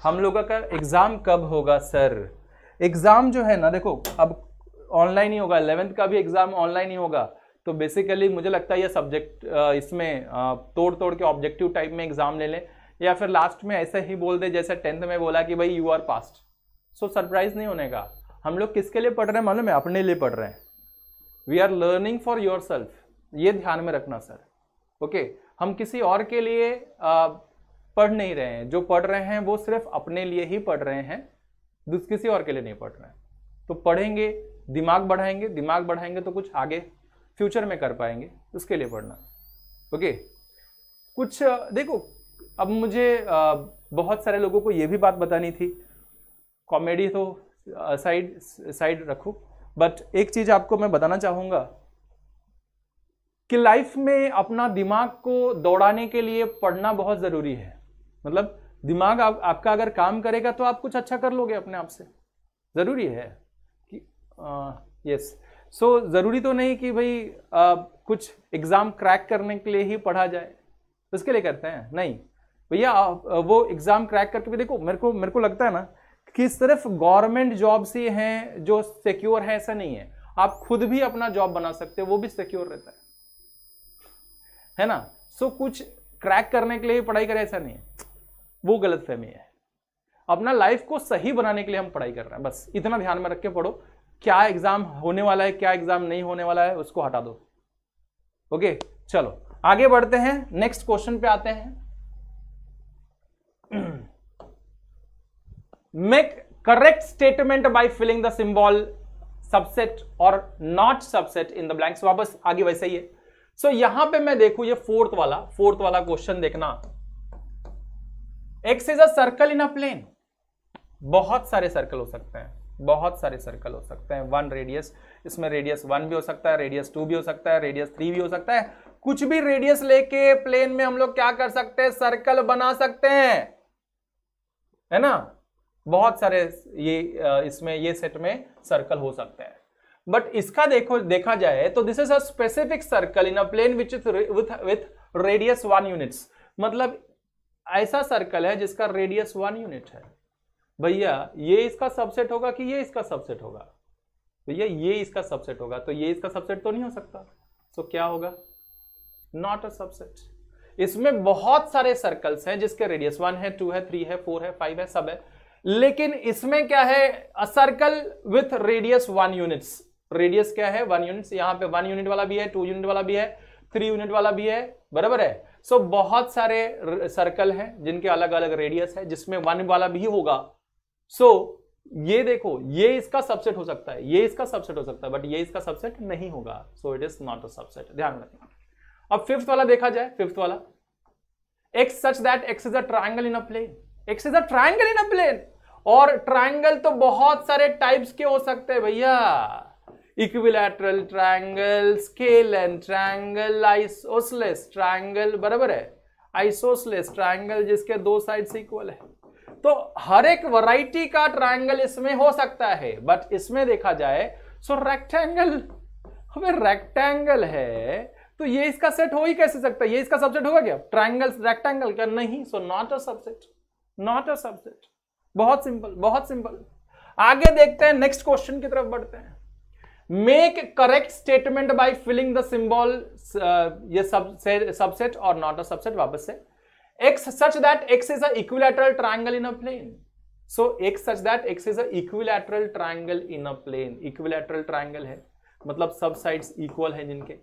हम लोगों का एग्जाम कब होगा सर एग्जाम जो है ना देखो अब ऑनलाइन ही होगा इलेवेंथ का भी एग्ज़ाम ऑनलाइन ही होगा तो बेसिकली मुझे लगता है ये सब्जेक्ट इसमें तोड़ तोड़ के ऑब्जेक्टिव टाइप में एग्ज़ाम ले लें या फिर लास्ट में ऐसे ही बोल दे जैसे टेंथ में बोला कि भाई you are past so surprise नहीं होने का हम लोग किसके लिए पढ़ रहे हैं मालूम है अपने लिए पढ़ रहे हैं we are learning for yourself ये ध्यान में रखना सर ओके okay? हम किसी और के लिए आ, पढ़ नहीं रहे हैं जो पढ़ रहे हैं वो सिर्फ अपने लिए ही पढ़ रहे हैं किसी और के लिए नहीं पढ़ रहे हैं तो पढ़ेंगे दिमाग बढ़ाएंगे दिमाग बढ़ाएंगे तो कुछ आगे फ्यूचर में कर पाएंगे उसके लिए पढ़ना ओके कुछ देखो अब मुझे बहुत सारे लोगों को ये भी बात बतानी थी कॉमेडी तो साइड साइड रखो बट एक चीज़ आपको मैं बताना चाहूंगा कि लाइफ में अपना दिमाग को दौड़ाने के लिए पढ़ना बहुत ज़रूरी है मतलब दिमाग आप, आपका अगर काम करेगा तो आप कुछ अच्छा कर लोगे अपने आप से ज़रूरी है यस uh, सो so, ज़रूरी तो नहीं कि भाई uh, कुछ एग्ज़ाम क्रैक करने के लिए ही पढ़ा जाए उसके लिए करते हैं नहीं भैया वो एग्ज़ाम क्रैक करके भी देखो मेरे को मेरे को लगता है ना कि सिर्फ गवर्नमेंट जॉब्स ही हैं जो सिक्योर है ऐसा नहीं है आप खुद भी अपना जॉब बना सकते हो वो भी सिक्योर रहता है है ना सो so, कुछ क्रैक करने के लिए ही पढ़ाई करें ऐसा नहीं है वो गलत फहमी है अपना लाइफ को सही बनाने के लिए हम पढ़ाई कर रहे हैं बस इतना ध्यान में रख के पढ़ो क्या एग्जाम होने वाला है क्या एग्जाम नहीं होने वाला है उसको हटा दो ओके चलो आगे बढ़ते हैं नेक्स्ट क्वेश्चन पे आते हैं make correct statement by filling the symbol subset और not subset in the blanks वापस आगे वैसे ही है सो so, यहां पे मैं देखू ये फोर्थ वाला फोर्थ वाला क्वेश्चन देखना x is a circle in a plane बहुत सारे सर्कल हो सकते हैं बहुत सारे सर्कल हो सकते हैं वन रेडियस इसमें रेडियस वन भी हो सकता है रेडियस टू भी हो सकता है रेडियस थ्री भी हो सकता है कुछ भी रेडियस लेके प्लेन में हम लोग क्या कर सकते हैं सर्कल बना सकते हैं है ना बहुत सारे ये इसमें ये सेट में सर्कल हो सकते हैं बट इसका देखो देखा जाए तो this is a specific circle in a plane which with with radius one units मतलब ऐसा सर्कल है जिसका रेडियस वन यूनिट है भैया ये इसका सबसेट होगा कि ये इसका सबसेट होगा भैया ये इसका सबसेट होगा तो ये इसका सबसेट तो नहीं हो सकता सो तो क्या होगा नॉट अ सबसेट इसमें बहुत सारे सर्कल्स हैं जिसके रेडियस वन है टू है थ्री है फोर है फाइव है सब है लेकिन इसमें क्या है a circle with radius one units radius क्या है वन यूनिट्स यहां पे वन यूनिट वाला भी है टू यूनिट वाला भी है थ्री यूनिट वाला भी है बराबर है सो so, बहुत सारे सर्कल हैं जिनके अलग अलग रेडियस है जिसमें वन वाला भी होगा सो so, ये देखो ये इसका सबसेट हो सकता है ये इसका सबसेट हो सकता है बट ये इसका सबसेट नहीं होगा so it is not a subset ध्यान रखना अब फिफ्थ वाला देखा जाए फिफ्थ वाला x such that x is a triangle in a plane x is a triangle in a plane और ट्राइंगल तो बहुत सारे टाइप्स के हो सकते हैं भैया equilateral triangle scalene triangle isosceles triangle बराबर है आइसोसलेस ट्राइंगल जिसके दो साइड इक्वल है तो हर एक वैरायटी का ट्रायंगल इसमें हो सकता है बट इसमें देखा जाए सो रेक्टेंगल हमें रेक्टेंगल है तो ये इसका सेट हो ही कैसे सकता है ये इसका सबसेट होगा क्या ट्राइंगल रेक्टेंगल क्या नहीं so not a subset not a subset बहुत सिंपल बहुत सिंपल आगे देखते हैं नेक्स्ट क्वेश्चन की तरफ बढ़ते हैं make correct statement by filling the symbol ये सबसेट और नॉट अ सबसेट वापस से x such that x is a equilateral triangle in a plane. So x such that x is a equilateral triangle in a plane. Equilateral triangle है मतलब सब sides equal है जिनके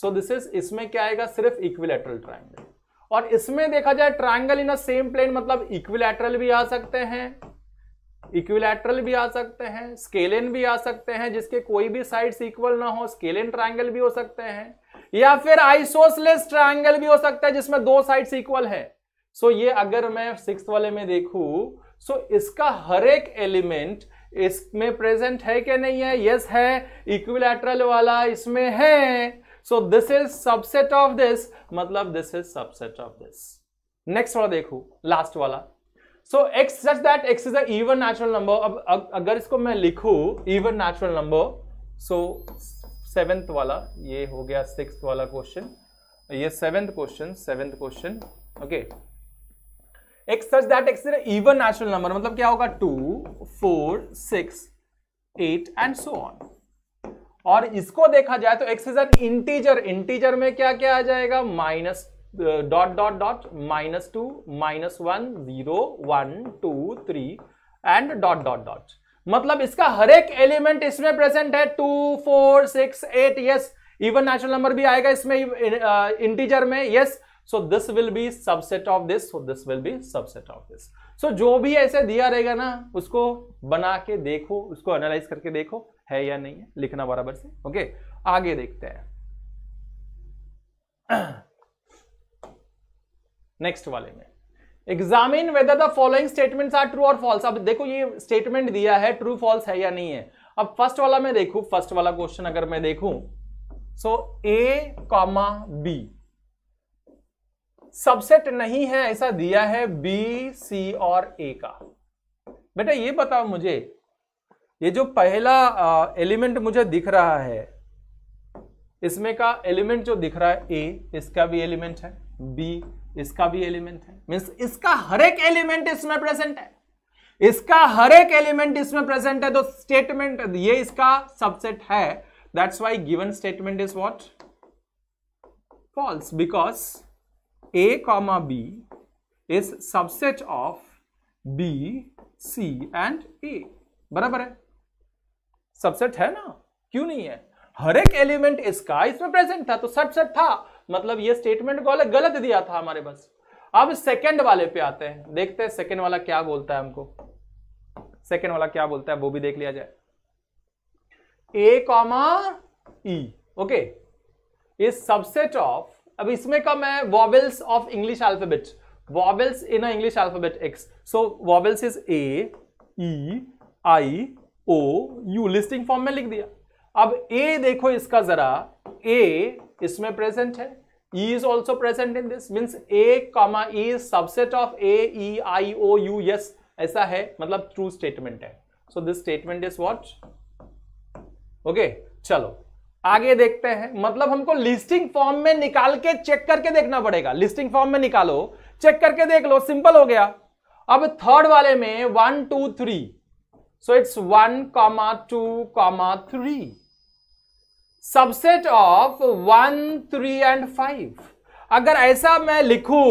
सो this is isme क्या आएगा सिर्फ इक्विलेटरल ट्राइंगल और इसमें देखा जाए triangle in a same plane मतलब इक्विलैटरल भी आ सकते हैं इक्विलैटरल भी आ सकते हैं स्केलेन भी आ सकते हैं जिसके कोई भी साइड्स इक्वल ना हो स्केलेन ट्राइंगल भी हो सकते हैं या फिर आइसोसलेस ट्राइंगल भी हो सकता है जिसमें दो साइड्स इक्वल है सो so, ये अगर मैं सिक्स वाले में देखू सो so इसका हर एक एलिमेंट इसमें प्रेजेंट है कि नहीं है यस yes, है इक्विलेटरल वाला इसमें है so this is subset of this मतलब this is subset of this next वाला देखो लास्ट वाला so x such that x is a even natural number अब अगर इसको मैं लिखू even natural number so seventh वाला ये हो गया सिक्स वाला क्वेश्चन ये seventh question seventh question okay एक such that x even natural number मतलब क्या होगा two four six eight and so on और इसको देखा जाए तो x is an integer integer में क्या क्या आ जाएगा minus dot dot dot minus two minus one zero one two three and dot dot dot मतलब इसका हर एक एलिमेंट इसमें प्रेजेंट है two four six eight yes even natural number भी आएगा इसमें इंटीजर uh, में yes yes. So this will be subset of this so this will be subset of this सो जो भी ऐसे दिया रहेगा ना उसको बना के देखो उसको एनालाइज करके देखो है या नहीं है लिखना बराबर से ओके okay? आगे देखते हैं नेक्स्ट वाले में examine whether the following statements are true और फॉल्स अब देखो ये स्टेटमेंट दिया है ट्रू फॉल्स है या नहीं है अब फर्स्ट वाला मैं देखू फर्स्ट वाला क्वेश्चन अगर मैं देखू so a comma b subset नहीं है ऐसा दिया है बी सी और ए का बेटा ये बताओ मुझे ये जो पहला एलिमेंट मुझे दिख रहा है इसमें का एलिमेंट जो दिख रहा है ए इसका भी एलिमेंट है बी इसका भी एलिमेंट है मीन्स इसका हर एक एलिमेंट इसमें प्रेजेंट है इसका हर एक एलिमेंट इसमें प्रेजेंट है तो स्टेटमेंट ये इसका सबसेट है that's why given statement is what false because a comma b is subset of b C and a बराबर है सबसेट है ना क्यों नहीं है हर एक एलिमेंट इसका इसमें प्रेजेंट था तो सबसेट था मतलब ये स्टेटमेंट को अलग गलत दिया था हमारे बस अब सेकंड वाले पे आते हैं देखते हैं सेकंड वाला क्या बोलता है हमको सेकंड वाला क्या बोलता है वो भी देख लिया जाए a comma e okay is subset of अब इसमें कम है vowels of English alphabet vowels in English alphabet x so vowels is a i O u listing form में लिख दिया अब ए देखो इसका जरा ए इसमें प्रेजेंट है E is also present in this means A comma E is subset of A E I O U yes ऐसा है मतलब ट्रू स्टेटमेंट है so this statement is what okay चलो आगे देखते हैं मतलब हमको लिस्टिंग फॉर्म में निकाल के चेक करके देखना पड़ेगा लिस्टिंग फॉर्म में निकालो चेक करके देख लो सिंपल हो गया अब थर्ड वाले में one two three so it's one comma two comma three subset of one three and five अगर ऐसा मैं लिखू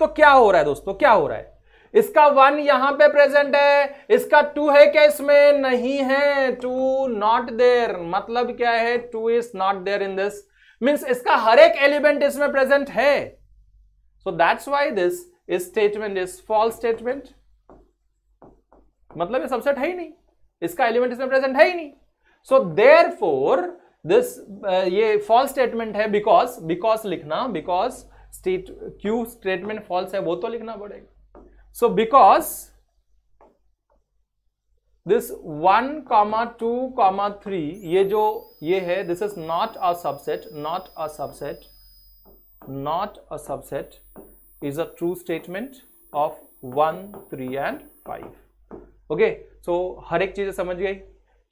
तो क्या हो रहा है दोस्तों क्या हो रहा है इसका वन यहां पे प्रेजेंट है इसका टू है क्या इसमें नहीं है टू नॉट देर मतलब क्या है two is not there in this means इसका हर एक एलिमेंट इसमें प्रेजेंट है so that's why this statement is false statement मतलब ये सबसेट है ही नहीं इसका एलिमेंट इसमें प्रेजेंट है ही नहीं सो देर फोर दिस ये फॉल्स स्टेटमेंट है बिकॉज बिकॉज लिखना बिकॉज स्टेट क्यू स्टेटमेंट फॉल्स है वो तो लिखना पड़ेगा so because this 1 comma 2 comma 3 ye jo ye hai this is not a subset not a subset not a subset is a true statement of 1 3 and 5 okay so har ek cheez samajh gayi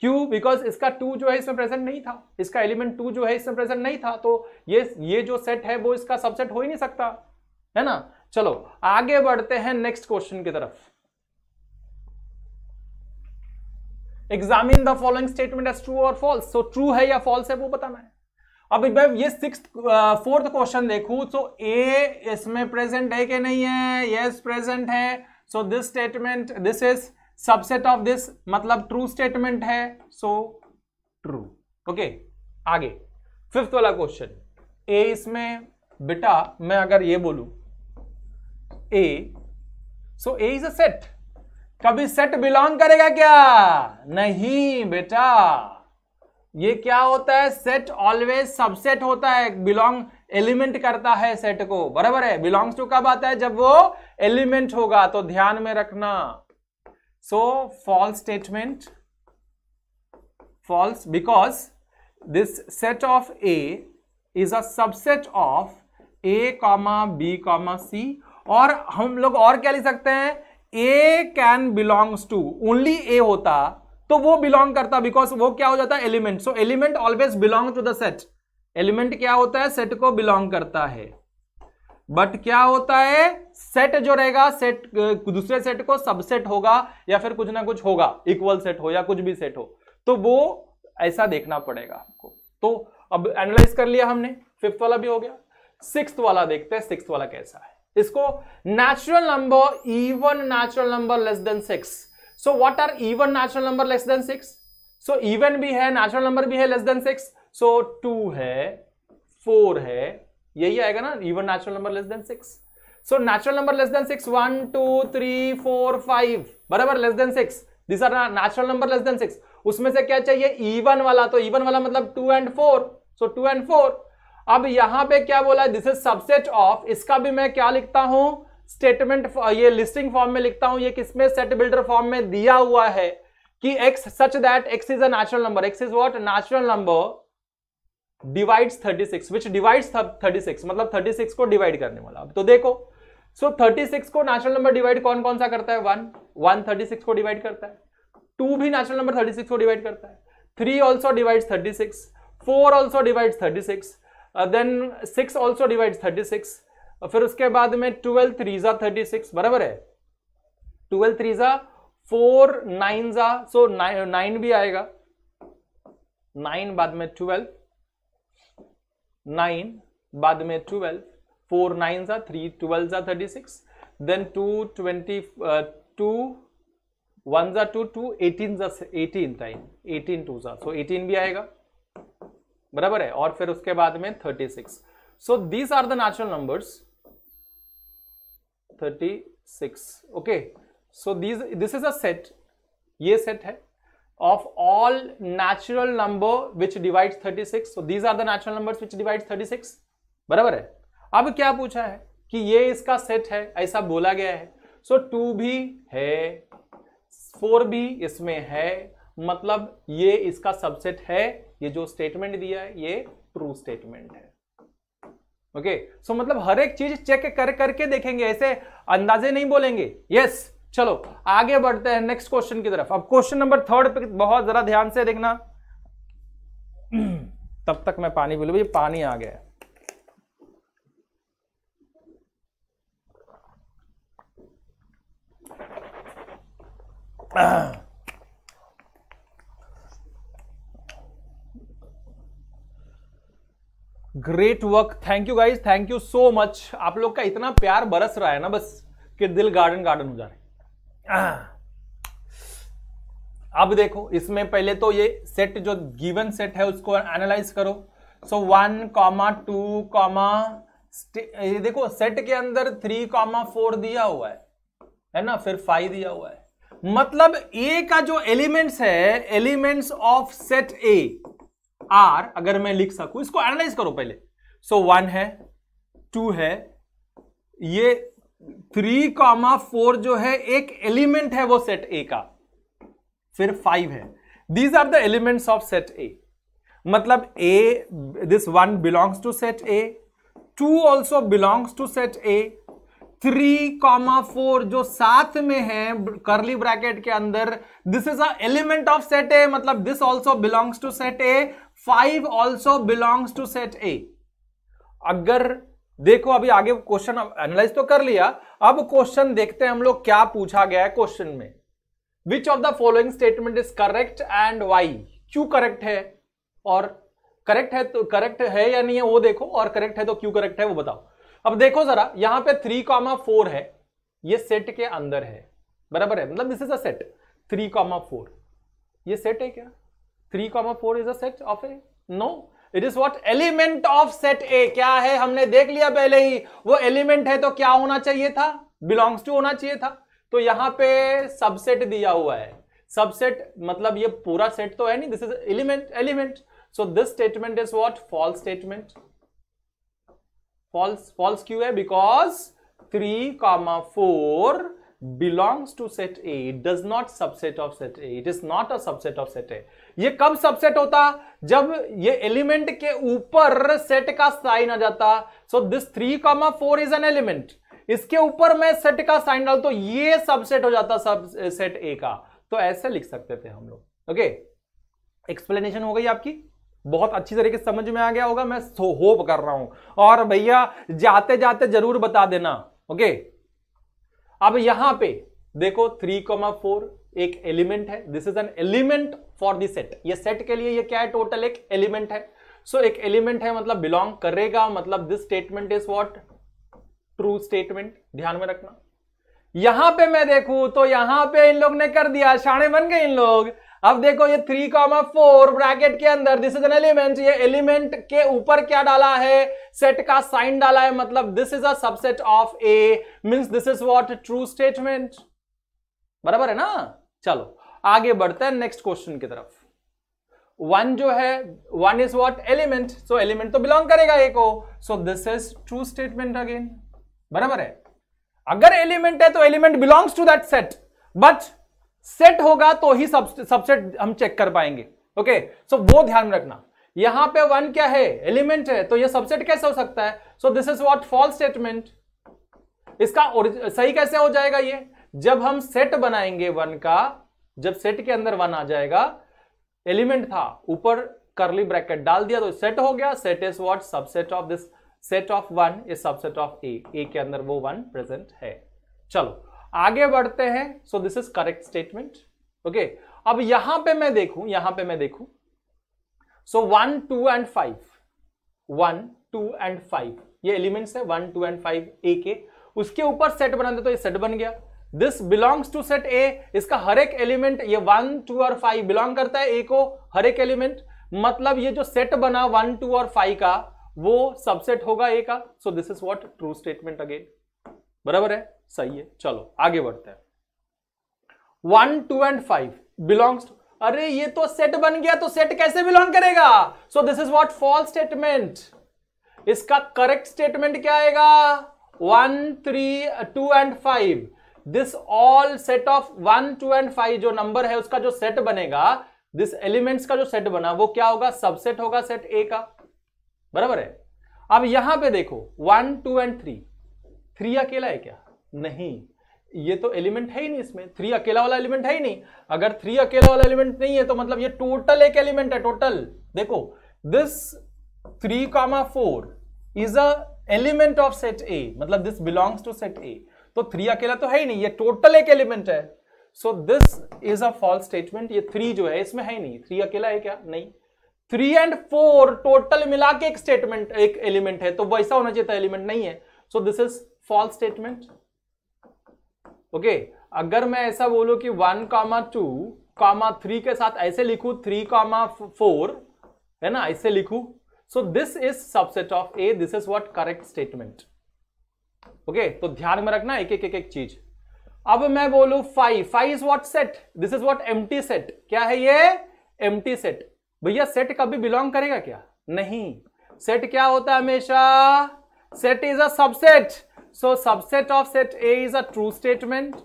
क्यों because इसका two जो है इसमें present नहीं था इसका element to जो है इसमें प्रेजेंट नहीं था तो ये ये जो सेट है वो इसका सबसेट हो ही नहीं सकता है ना चलो आगे बढ़ते हैं नेक्स्ट क्वेश्चन की तरफ examine the following statement as true और फॉल्स सो ट्रू है या फॉल्स है वो बताना है अब मैं ये सिक्स फोर्थ क्वेश्चन देखू सो ए इसमें प्रेजेंट है कि नहीं है ये yes, प्रेजेंट है so this statement this is subset of this मतलब ट्रू स्टेटमेंट है सो ट्रू ओके आगे फिफ्थ वाला क्वेश्चन ए इसमें बेटा मैं अगर ये बोलू a so A is a set कभी सेट बिलोंग करेगा क्या नहीं बेटा ये क्या होता है सेट ऑलवेज सबसेट होता है बिलोंग एलिमेंट करता है सेट को बराबर है बिलोंग्स टू कब आता है जब वो एलिमेंट होगा तो ध्यान में रखना so false statement false because this set of A is a subset of a comma b comma c और हम लोग और क्या लिख सकते हैं a can belongs to only a होता तो वो बिलोंग करता बिकॉज वो क्या हो जाता है element so element always belong to the set element क्या होता है सेट को बिलोंग करता है बट क्या होता है सेट जो रहेगा सेट दूसरे सेट को सबसेट होगा या फिर कुछ ना कुछ होगा इक्वल सेट हो या कुछ भी सेट हो तो वो ऐसा देखना पड़ेगा आपको तो अब एनालाइज कर लिया हमने फिफ्थ वाला भी हो गया सिक्स वाला देखते हैं सिक्स वाला कैसा है इसको natural number even natural number less than six so what are even natural number less than six so even भी है नेचुरल नंबर भी है less than six so two है फोर है यही आएगा ना even natural number less than six so natural number less than six one two three four five बराबर less than six this are natural number less than six उसमें से क्या चाहिए इवन वाला तो इवन वाला मतलब two and four so two and four अब यहां पे क्या बोला है दिस इज सबसेट ऑफ इसका भी मैं क्या लिखता हूं स्टेटमेंट ये लिस्टिंग फॉर्म में लिखता हूं ये किसमें सेट बिल्डर फॉर्म में दिया हुआ है कि x such that x is a natural number x is what natural number divides 36 which divides 36 मतलब 36 को डिवाइड करने वाला अब तो देखो सो so 36 को नेचुरल नंबर डिवाइड कौन कौन सा करता है वन वन थर्टी को डिवाइड करता है टू भी नेचुरल नंबर 36 को डिवाइड करता है three also divide 36 six four also divide thirty then six also divide thirty six फिर उसके बाद में ट्वेल्व जा थर्टी सिक्स बराबर है ट्वेल्व जा फोर नाइन जा सो नाइन भी आएगा नाइन बाद में ट्वेल्व नाइन बाद में ट्वेल्व फोर नाइन जा थ्री ट्वेल्व जा thirty six then two twenty two one जा टू टू एटीन जा एटीन टाइम एटीन टू जा सो एटीन भी आएगा बराबर है और फिर उसके बाद में thirty six so these are the natural numbers thirty six okay so these this is a set ये सेट है of all natural number which divides 36 so these are the natural numbers which divides 36 बराबर है अब क्या पूछा है कि ये इसका सेट है ऐसा बोला गया है सो so, टू भी है फोर भी इसमें है मतलब ये इसका सबसेट है ये जो स्टेटमेंट दिया है ये ट्रू स्टेटमेंट है ओके okay, सो so मतलब हर एक चीज चेक कर करके देखेंगे ऐसे अंदाजे नहीं बोलेंगे यस yes, चलो आगे बढ़ते हैं नेक्स्ट क्वेश्चन की तरफ अब क्वेश्चन नंबर थर्ड पे बहुत जरा ध्यान से देखना तब तक मैं पानी बोलू पानी आ गया है हाँ। Great work thank you guys thank you so much आप लोग का इतना प्यार बरस रहा है ना बस कि दिल गार्डन गार्डन हो जा है ah. अब देखो इसमें पहले तो ये सेट जो गिवन सेट है उसको एनालाइज करो so one comma two comma देखो सेट के अंदर थ्री कॉमा फोर दिया हुआ है है ना फिर फाइव दिया हुआ है मतलब ए का जो एलिमेंट्स है elements of set a are अगर मैं लिख सकूं इसको एनालाइज करो पहले सो so, वन है टू है ये थ्री कॉमा फोर जो है एक एलिमेंट है वो सेट ए का फिर फाइव है these are the elements of set a मतलब a this one belongs to set a two also belongs to set a three comma four जो साथ में है करली ब्रैकेट के अंदर this is a element of set a मतलब this also belongs to set a five also belongs to set a अगर देखो अभी आगे क्वेश्चन एनालाइज तो कर लिया अब क्वेश्चन देखते हैं हम लोग क्या पूछा गया है क्वेश्चन में which of the following statement is correct and why क्यों करेक्ट है और करेक्ट है तो करेक्ट है या नहीं है वो देखो और करेक्ट है तो क्यों करेक्ट है वो बताओ अब देखो जरा यहां पे थ्री कॉमा फोर है ये सेट के अंदर है बराबर है मतलब this is a set three comma four ये सेट है क्या three comma four is at of a no it is what element of set a क्या है हमने देख लिया पहले ही वो एलिमेंट है तो क्या होना चाहिए था बिलोंग्स टू होना चाहिए था तो यहां पे सबसेट दिया हुआ है सबसेट मतलब ये पूरा सेट तो है नहीं this is element element so this statement is what false statement false false क्यू है because three comma four belongs to set a it does not subset of set a it is not a subset of set a ये कब subset होता जब ये element के ऊपर set का साइन आ जाता so this three comma four is an element इसके ऊपर मैं सेट का साइन डाल तो ये सबसेट हो जाता सब सेट ए का तो ऐसे लिख सकते थे हम लोग ओके एक्सप्लेनेशन हो गई आपकी बहुत अच्छी तरीके से समझ में आ गया होगा मैं होप कर रहा हूं और भैया जाते जाते जरूर बता देना ओके अब यहां पे देखो थ्री कॉमा फोर एक एलिमेंट है this is an element for the set ये सेट के लिए ये क्या है टोटल एक एलिमेंट है सो so, एक एलिमेंट है मतलब बिलोंग करेगा मतलब this statement is what true statement ध्यान में रखना यहां पे मैं देखूं तो यहां पे इन लोग ने कर दिया शाणे बन गए इन लोग अब देखो ये थ्री कॉमा फोर ब्रैकेट के अंदर दिस इज एन एलिमेंट ये एलिमेंट के ऊपर क्या डाला है सेट का साइन डाला है मतलब this is a subset of a means this is what true statement बराबर है ना चलो आगे बढ़ते हैं नेक्स्ट क्वेश्चन की तरफ वन जो है one is what element so element तो बिलोंग करेगा एक so this is true statement again बराबर है अगर एलिमेंट है तो element belongs to that set but set होगा तो ही सबसेट हम चेक कर पाएंगे ओके okay? सो so, वो ध्यान में रखना यहां पे वन क्या है एलिमेंट है तो ये सबसेट कैसे हो सकता है so this is what false statement इसका सही कैसे हो जाएगा ये जब हम सेट बनाएंगे वन का जब सेट के अंदर वन आ जाएगा एलिमेंट था ऊपर करली ब्रैकेट डाल दिया तो सेट हो गया set is what subset of this set of one is subset of a a के अंदर वो वन प्रेजेंट है चलो आगे बढ़ते हैं so this is correct statement okay अब यहां पे मैं देखूं यहां पे मैं देखूं so one two and five one two and five ये एलिमेंट्स है one two and five a के उसके ऊपर सेट बना दे तो ये सेट बन गया this belongs to set a इसका हर एक एलिमेंट ये वन टू और फाइव बिलोंग करता है ए को हर एक एलिमेंट मतलब ये जो सेट बना वन टू और फाइव का वो सबसेट होगा ए का so this is what true statement again बराबर है सही है चलो आगे बढ़ते हैं one two and five belongs अरे ये तो सेट बन गया तो सेट कैसे बिलोंग करेगा so this is what false statement इसका करेक्ट स्टेटमेंट क्या आएगा one three two and five this all set of one two and five जो नंबर है उसका जो सेट बनेगा दिस एलिमेंट्स का जो सेट बना वो क्या होगा सबसेट होगा सेट ए का बराबर है अब यहां पे देखो one two and three three अकेला है क्या नहीं ये तो एलिमेंट है ही नहीं इसमें थ्री अकेला वाला एलिमेंट है ही नहीं अगर थ्री अकेला वाला एलिमेंट नहीं है तो मतलब ये टोटल एक एलिमेंट है टोटल देखो this three comma four is a element of set a मतलब this belongs to set a तो थ्री अकेला तो है ही नहीं ये टोटल एक एलिमेंट है so this is a false statement ये थ्री जो है इसमें है ही नहीं थ्री अकेला है क्या नहीं थ्री एंड फोर टोटल मिला के एक स्टेटमेंट एक एलिमेंट है तो वैसा होना चाहिए एलिमेंट नहीं है so this is false statement okay अगर मैं ऐसा बोलू कि one comma two comma three के साथ ऐसे लिखू थ्री कामा फोर है ना ऐसे लिखू so this is subset of A this is what correct statement okay तो ध्यान में रखना एक एक एक एक चीज अब मैं बोलू five five is what set this is what एम सेट क्या है ये एम सेट भैया सेट कभी बिलोंग करेगा क्या नहीं सेट क्या होता है हमेशा set is a subset so subset of set A is a true statement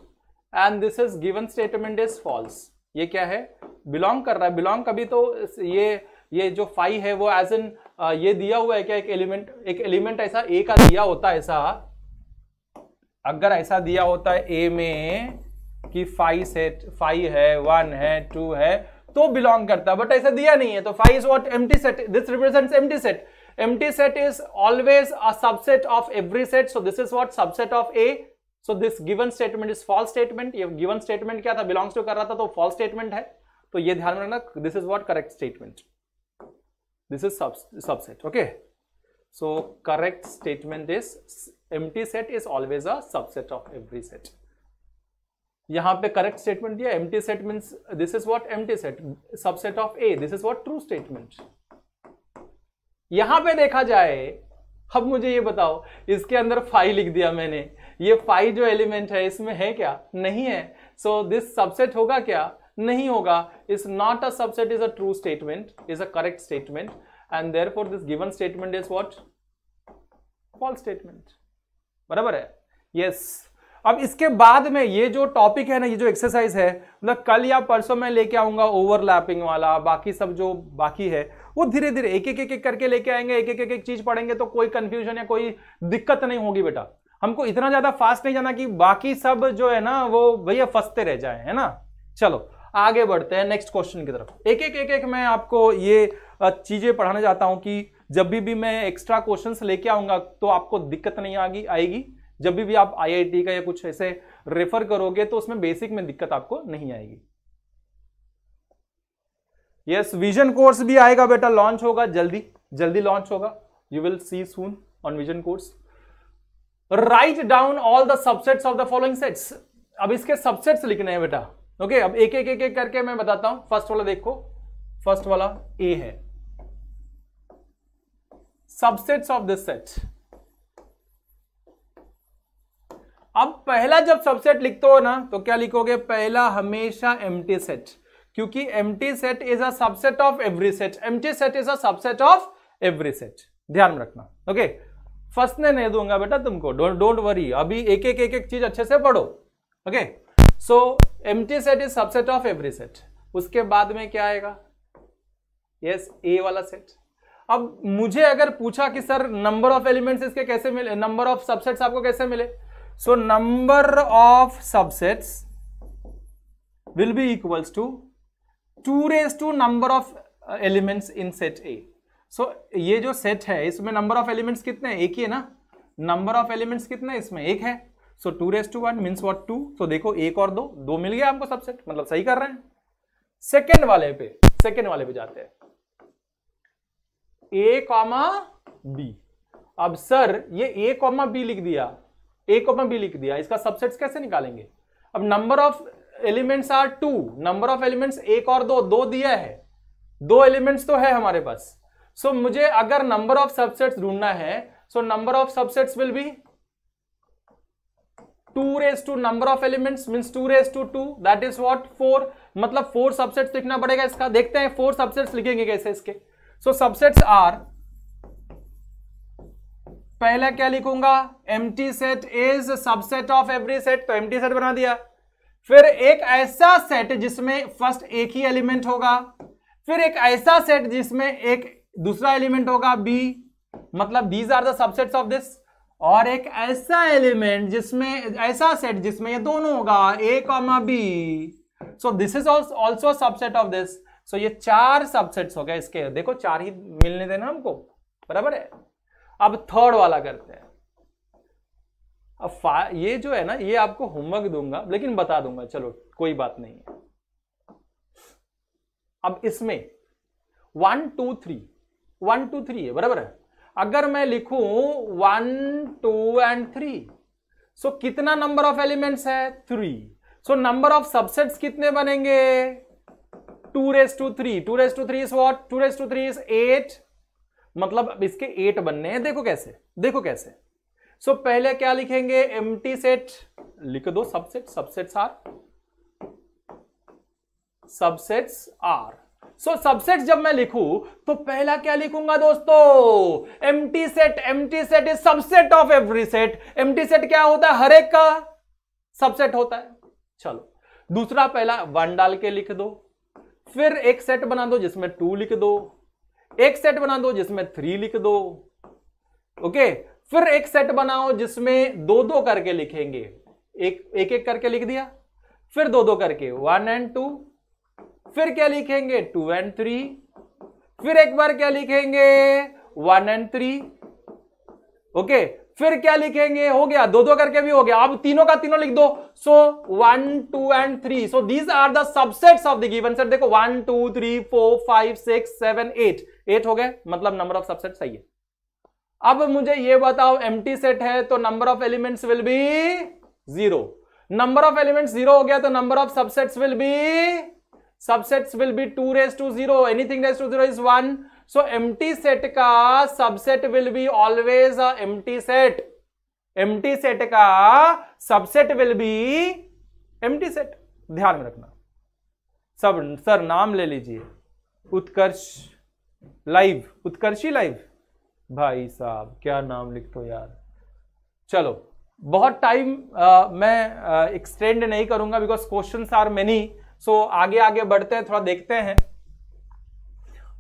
and this is given statement is false ये क्या है बिलोंग कर रहा है बिलोंग कभी तो ये ये जो फाइव है वो एज एन ये दिया हुआ है क्या एक एलिमेंट एक एलिमेंट ऐसा ए का दिया होता है ऐसा अगर ऐसा दिया होता है ए में कि फाइव सेट फाइव है वन है टू है तो बिलोंग करता है बट ऐसा दिया नहीं है तो फाइव इज वॉट एम set this represent M set M set is always a subset of every set so this is what subset of A so this given statement is false statement ये given statement क्या था belongs to कर रहा था तो false statement है तो ये ध्यान में रखना this is what correct statement this is subset okay so correct statement is empty set is always a subset of every set यहां पे करेक्ट स्टेटमेंट दिया empty set set this is what empty set subset of A this is what true statement यहां पे देखा जाए अब मुझे ये बताओ इसके अंदर फाइव लिख दिया मैंने ये फाइव जो एलिमेंट है इसमें है क्या नहीं है सो दिस सबसेट होगा क्या नहीं होगा is not a subset is a true statement is a correct statement and therefore this given statement is what false statement बराबर है यस अब इसके बाद में ये जो टॉपिक है ना ये जो एक्सरसाइज है मतलब कल या परसों मैं लेके आऊंगा ओवरलैपिंग वाला बाकी सब जो बाकी है वो धीरे धीरे एक एक एक एक करके लेके आएंगे एक एक एक एक चीज पढ़ेंगे तो कोई कंफ्यूजन या कोई दिक्कत नहीं होगी बेटा हमको इतना ज्यादा फास्ट नहीं जाना कि बाकी सब जो है ना वो भैया फंसते रह जाए है ना चलो आगे बढ़ते हैं नेक्स्ट क्वेश्चन की तरफ एक एक एक एक मैं आपको ये चीजें पढ़ाने जाता हूं कि जब भी भी मैं एक्स्ट्रा क्वेश्चंस लेके आऊंगा तो आपको दिक्कत नहीं आगी आएगी जब भी भी आप आईआईटी का या कुछ ऐसे रेफर करोगे तो उसमें बेसिक में दिक्कत आपको नहीं आएगी यस विजन कोर्स भी आएगा बेटा लॉन्च होगा जल्दी जल्दी लॉन्च होगा you will see soon on vision course write down all the subsets of the following sets अब इसके सबसेट्स लिखने हैं बेटा ओके okay, अब एक एक एक करके मैं बताता हूं फर्स्ट वाला देखो फर्स्ट वाला ए है सबसेट्स ऑफ दिस सेट अब पहला जब सबसेट लिखते हो ना तो क्या लिखोगे पहला हमेशा एम्प्टी सेट क्योंकि empty set is a subset of every set empty set is a subset of every set ध्यान में रखना ओके फंसने नहीं दूंगा बेटा तुमको डोंट डोंट वरी अभी एक एक एक एक चीज अच्छे से पढ़ो okay so empty set is subset of every set उसके बाद में क्या आएगा यस yes, ए वाला सेट अब मुझे अगर पूछा कि सर नंबर ऑफ एलिमेंट्स इसके कैसे मिले नंबर ऑफ सबसेट्स आपको कैसे मिले so number of subsets will be equals to two raised to number of elements in set A so ये जो सेट है इसमें नंबर ऑफ एलिमेंट्स कितने एक ही है ना नंबर ऑफ एलिमेंट्स कितने इसमें एक है so two raised to one means what two so देखो एक और दो दो मिल गया आपको सबसेट मतलब सही कर रहे हैं सेकेंड वाले पे सेकेंड वाले पे जाते हैं ए कॉमा बी अब सर ये ए कॉमा बी लिख दिया ए कॉमा बी लिख दिया इसका सबसेट्स कैसे निकालेंगे अब number of elements are two number of elements एक और दो दो दिया है दो एलिमेंट्स तो है हमारे पास सो so, मुझे अगर नंबर ऑफ सबसेट्स ढूंढना है so number of subsets will be two raise to number of elements mean two raise to two that is what four मतलब फोर सबसेट्स लिखना पड़ेगा इसका देखते हैं फोर सबसेट्स लिखेंगे कैसे इसके सो सबसेट्स आर पहला क्या लिखूंगा empty set is subset of every set तो एम टी सेट बना दिया फिर एक ऐसा सेट जिसमें फर्स्ट एक ही एलिमेंट होगा फिर एक ऐसा सेट जिसमें एक दूसरा एलिमेंट होगा बी मतलब these are the subsets of this और एक ऐसा एलिमेंट जिसमें ऐसा सेट जिसमें ये दोनों होगा A comma B so this is also subset of this so ये चार सबसेट्स हो गए इसके देखो चार ही मिलने देना हमको बराबर है अब थर्ड वाला करते हैं अब ये जो है ना ये आपको होमवर्क दूंगा लेकिन बता दूंगा चलो कोई बात नहीं है अब इसमें one two three one two three है बराबर है अगर मैं लिखू one two and three so कितना नंबर ऑफ एलिमेंट्स है three so number of subsets कितने बनेंगे two raise to three two raise to three is what two raise to three is eight मतलब इसके एट बनने हैं देखो कैसे देखो कैसे सो so, पहले क्या लिखेंगे एम टी सेट लिख दो subset subset are subsets are so so, subset जब मैं लिखूं तो पहला क्या लिखूंगा दोस्तों empty set empty set is subset of every set empty set क्या होता है हरेक का सबसेट होता है चलो दूसरा पहला वन डाल के लिख दो फिर एक सेट बना दो जिसमें टू लिख दो एक सेट बना दो जिसमें थ्री लिख दो ओके फिर एक सेट बनाओ जिसमें दो दो करके लिखेंगे एक एक, एक करके लिख दिया फिर दो दो करके वन एंड टू फिर क्या लिखेंगे टू एंड थ्री फिर एक बार क्या लिखेंगे वन एंड थ्री ओके फिर क्या लिखेंगे हो गया दो दो करके भी हो गया अब तीनों का तीनों लिख दो so one two and three so these are the subsets of the given set देखो one two three four five six seven eight eight हो गए मतलब नंबर ऑफ सबसेट सही है अब मुझे ये बताओ एम सेट है तो number of elements will be zero number of elements zero हो गया तो number of subsets will be subsets will be two raise to zero anything raise to zero is one so empty set का subset will be always empty set टी set का subset will be टी set ध्यान में रखना सब sir नाम ले लीजिए उत्कर्ष लाइव उत्कर्षी लाइव भाई साहब क्या नाम लिख दो यार चलो बहुत टाइम मैं एक्सटेंड नहीं करूंगा because question are many so आगे आगे बढ़ते हैं थोड़ा देखते हैं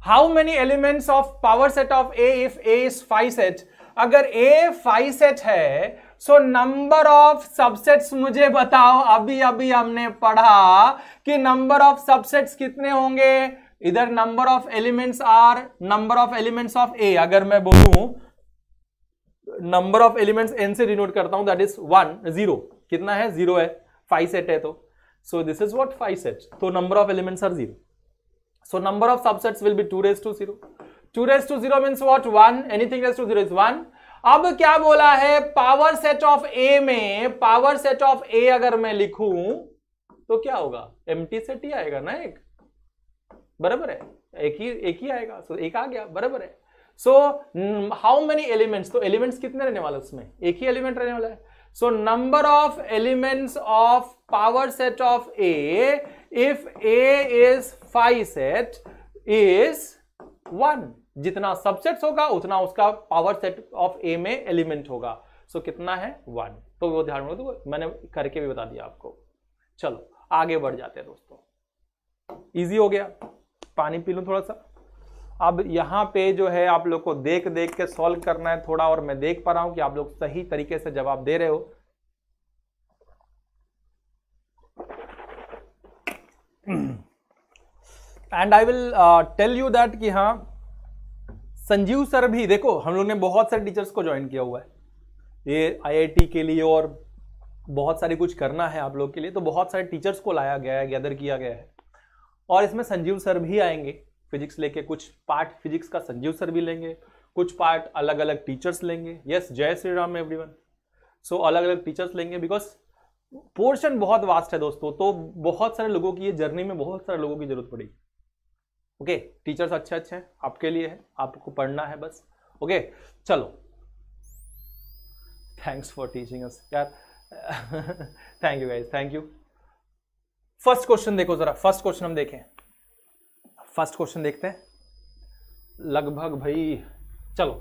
how many elements of power set of A if A is five set अगर ए फाइव सेट है सो नंबर ऑफ सबसेट्स मुझे बताओ अभी अभी हमने पढ़ा कि नंबर ऑफ सबसेट्स कितने होंगे इधर number of elements are number of elements of A अगर मैं बोलू नंबर ऑफ एलिमेंट्स एन से डिनोट करता हूं दैट इज वन जीरो कितना है जीरो है फाइव सेट है तो so this is what five set तो number of elements are zero So number of subsets will be 2 raised to 0. 2 raised to 0 means what? 1. Anything raised to 0 is 1. अब क्या बोला है पावर सेट ऑफ ए में power set of A अगर मैं लिखूं तो क्या होगा एम टी सेट ही आएगा ना एक बराबर है एक ही एक ही आएगा सो so, एक आ गया बराबर है सो हाउ मेनी एलिमेंट्स तो एलिमेंट्स कितने रहने वाले उसमें एक ही एलिमेंट रहने वाला है so number of elements of power set of A if A is five set is one जितना सबसेट होगा उतना उसका पावर सेट ऑफ ए में एलिमेंट होगा सो so, कितना है वन तो वो ध्यान में तो मैंने करके भी बता दिया आपको चलो आगे बढ़ जाते हैं दोस्तों इजी हो गया पानी पी लू थोड़ा सा अब यहाँ पे जो है आप लोग को देख देख के सॉल्व करना है थोड़ा और मैं देख पा रहा हूँ कि आप लोग सही तरीके से जवाब दे रहे हो and I will tell you that कि हाँ संजीव सर भी देखो हम लोग ने बहुत सारे टीचर्स को ज्वाइन किया हुआ है ये आईआईटी के लिए और बहुत सारी कुछ करना है आप लोग के लिए तो बहुत सारे टीचर्स को लाया गया है गैदर किया गया है और इसमें संजीव सर भी आएंगे फिजिक्स लेके कुछ पार्ट फिजिक्स का संजीव सर भी लेंगे कुछ पार्ट अलग अलग टीचर्स लेंगे यस जय श्री राम एवरीवन सो अलग अलग टीचर्स लेंगे बिकॉज पोर्शन बहुत वास्ट है दोस्तों तो बहुत सारे लोगों की ये जर्नी में बहुत सारे लोगों की जरूरत पड़ेगी ओके टीचर्स अच्छे अच्छे हैं आपके लिए है आपको पढ़ना है बस ओके चलो थैंक्स फॉर टीचिंग अस यार thank you guys thank you first question देखो जरा फर्स्ट क्वेश्चन हम देखें फर्स्ट क्वेश्चन देखते हैं लगभग भाई चलो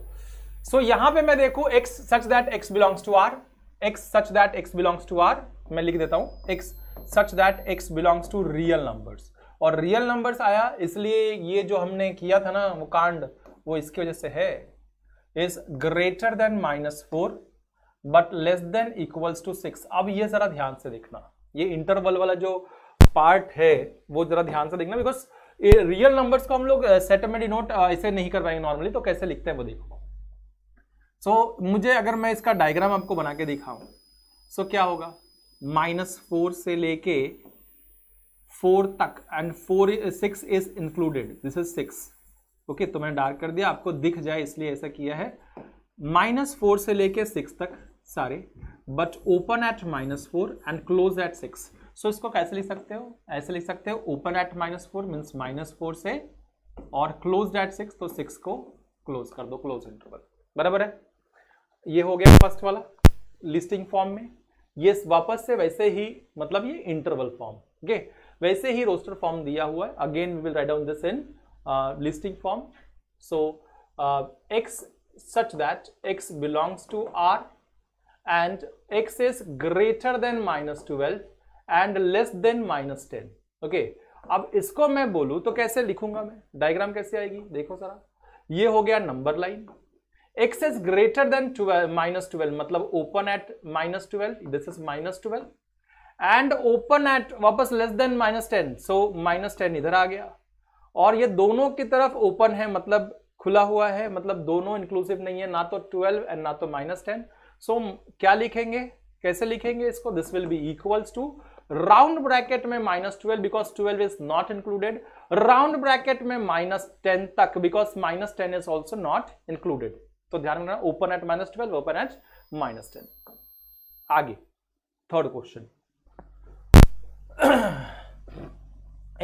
सो so, यहां पे मैं देखो x such that x belongs to R X such that x belongs to R मैं लिख देता हूं x such that x belongs to real numbers और रियल नंबर्स आया इसलिए ये जो हमने किया था ना वो कांड वो इसकी वजह से है is greater than minus four but less than equals to six अब ये जरा ध्यान से देखना ये इंटरवल वाला जो पार्ट है वो जरा ध्यान से देखना बिकॉज रियल नंबर्स को हम लोग सेट uh, में डिनोट ऐसे uh, नहीं कर पाएंगे नॉर्मली तो कैसे लिखते हैं वो देखो सो so, मुझे अगर मैं इसका डायग्राम आपको बना के दिखाऊं सो so, क्या होगा माइनस फोर से लेके फोर तक and four six is included this is six okay तो मैंने डार्क कर दिया आपको दिख जाए इसलिए ऐसा किया है माइनस फोर से लेके सिक्स तक सारे but open at minus four and close at six so इसको कैसे लिख सकते हो ऐसे लिख सकते हो open at minus four means minus four से और क्लोज एट सिक्स तो सिक्स को क्लोज कर दो क्लोज इंटरवल बराबर है ये हो गया फर्स्ट वाला लिस्टिंग फॉर्म में ये वापस से वैसे ही मतलब ये इंटरवल फॉर्म ओके वैसे ही रोस्टर फॉर्म दिया हुआ है again we will write down this in listing form so x such that x belongs to R and X is greater than minus twelve and less than minus ten okay अब इसको मैं बोलूं तो कैसे लिखूंगा मैं डायग्राम कैसे आएगी देखो सरा ये हो गया number line X is greater than twelve minus twelve मतलब open at minus twelve this is minus twelve and open at वापस less than minus ten so minus ten इधर आ गया और ये दोनों की तरफ ओपन है मतलब खुला हुआ है मतलब दोनों इंक्लूसिव नहीं है ना तो ट्वेल्व एंड ना तो माइनस टेन सो क्या लिखेंगे कैसे लिखेंगे इसको this will be equals to round bracket में minus twelve because twelve is not included round bracket में माइनस टेन तक because minus ten is also not included तो ध्यान में रखना open at minus twelve open at minus ten आगे third question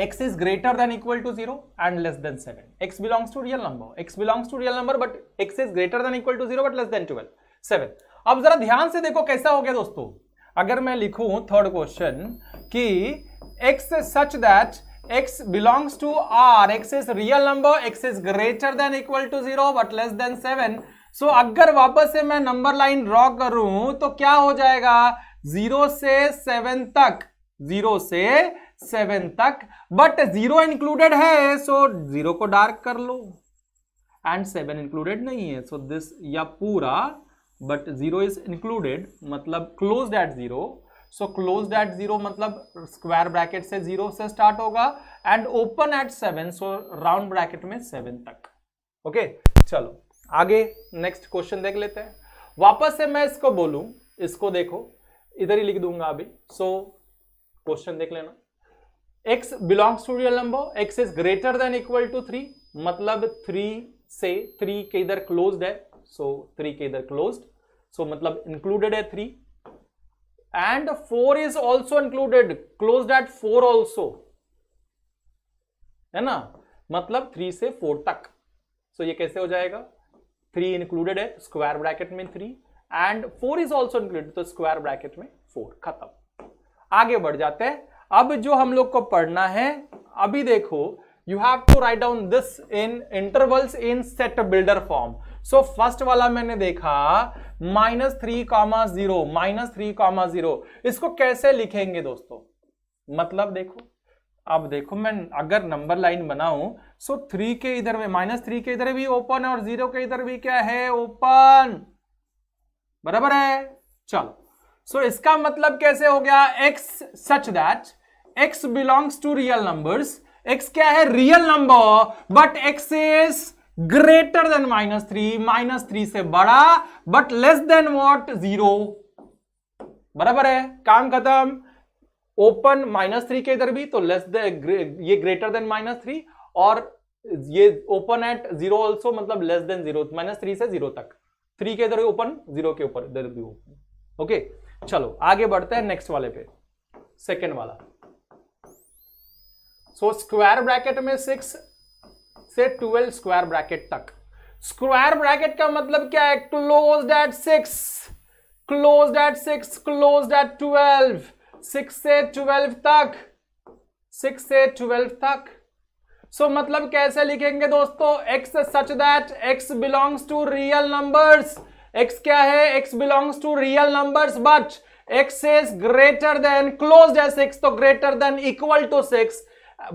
x is greater than equal to 0 and less than 7 x belongs to real number x belongs to real number but x is greater than equal to 0 but less than 12 7 अब जरा ध्यान से देखो कैसा हो गया दोस्तों अगर मैं लिखूं third question कि x such that x belongs to r x is real number x is greater than equal to 0 but less than 7 so so, अगर वापस से मैं नंबर लाइन ड्रॉ करूं तो क्या हो जाएगा जीरो से सेवन तक जीरो से सेवन तक बट जीरो इंक्लूडेड है सो so जीरो को डार्क कर लो एंड सेवन इंक्लूडेड नहीं है सो so दिस या पूरा बट जीरो इज इंक्लूडेड मतलब close at zero so close at zero मतलब स्क्वायर ब्रैकेट से जीरो से स्टार्ट होगा and open at seven so round bracket में सेवन तक ओके okay? चलो आगे नेक्स्ट क्वेश्चन देख लेते हैं वापस से मैं इसको बोलू इसको देखो इधर ही लिख दूंगा अभी सो क्वेश्चन देख लेना x belongs to real number x is greater than equal to three मतलब थ्री से थ्री के इधर क्लोज्ड है सो so, थ्री के इधर क्लोज्ड सो so, मतलब इंक्लूडेड है three and four is also included close at four also है ना मतलब थ्री से फोर तक सो so, ये कैसे हो जाएगा थ्री इंक्लूडेड है स्क्वायर ब्रैकेट में three and four is also included तो स्क्वायर ब्रैकेट में फोर खत्म आगे बढ़ जाते हैं अब जो हम लोग को पढ़ना है अभी देखो you have to write down this in intervals in set builder form so first वाला मैंने देखा minus three comma zero minus three comma zero इसको कैसे लिखेंगे दोस्तों मतलब देखो अब देखो मैं अगर नंबर लाइन बनाऊं सो थ्री के इधर में माइनस थ्री के इधर भी ओपन है और जीरो के इधर भी क्या है ओपन बराबर है चलो सो so, इसका मतलब कैसे हो गया X such that x belongs to real numbers x क्या है real number but x is greater than minus three minus three से बड़ा but less than what zero बराबर है काम खत्म ओपन माइनस थ्री के इधर भी तो लेस दे, ये ग्रेटर देन माइनस थ्री और ये ओपन एट जीरो ऑल्सो मतलब less than zero minus three से जीरो तक थ्री के इधर ओपन जीरो के ऊपर इधर भी ओपन ओके चलो आगे बढ़ते हैं नेक्स्ट वाले पे सेकेंड वाला सो स्क्वायर ब्रैकेट में सिक्स से ट्वेल्व स्क्वायर ब्रैकेट तक स्क्वायर ब्रैकेट का मतलब क्या है close at six close at six close at twelve six से ट्वेल्व तक सिक्स से ट्वेल्व तक सो so, मतलब कैसे लिखेंगे दोस्तों x such that x belongs to real numbers x क्या है x belongs to real numbers but x is greater than close है सिक्स तो greater than equal to six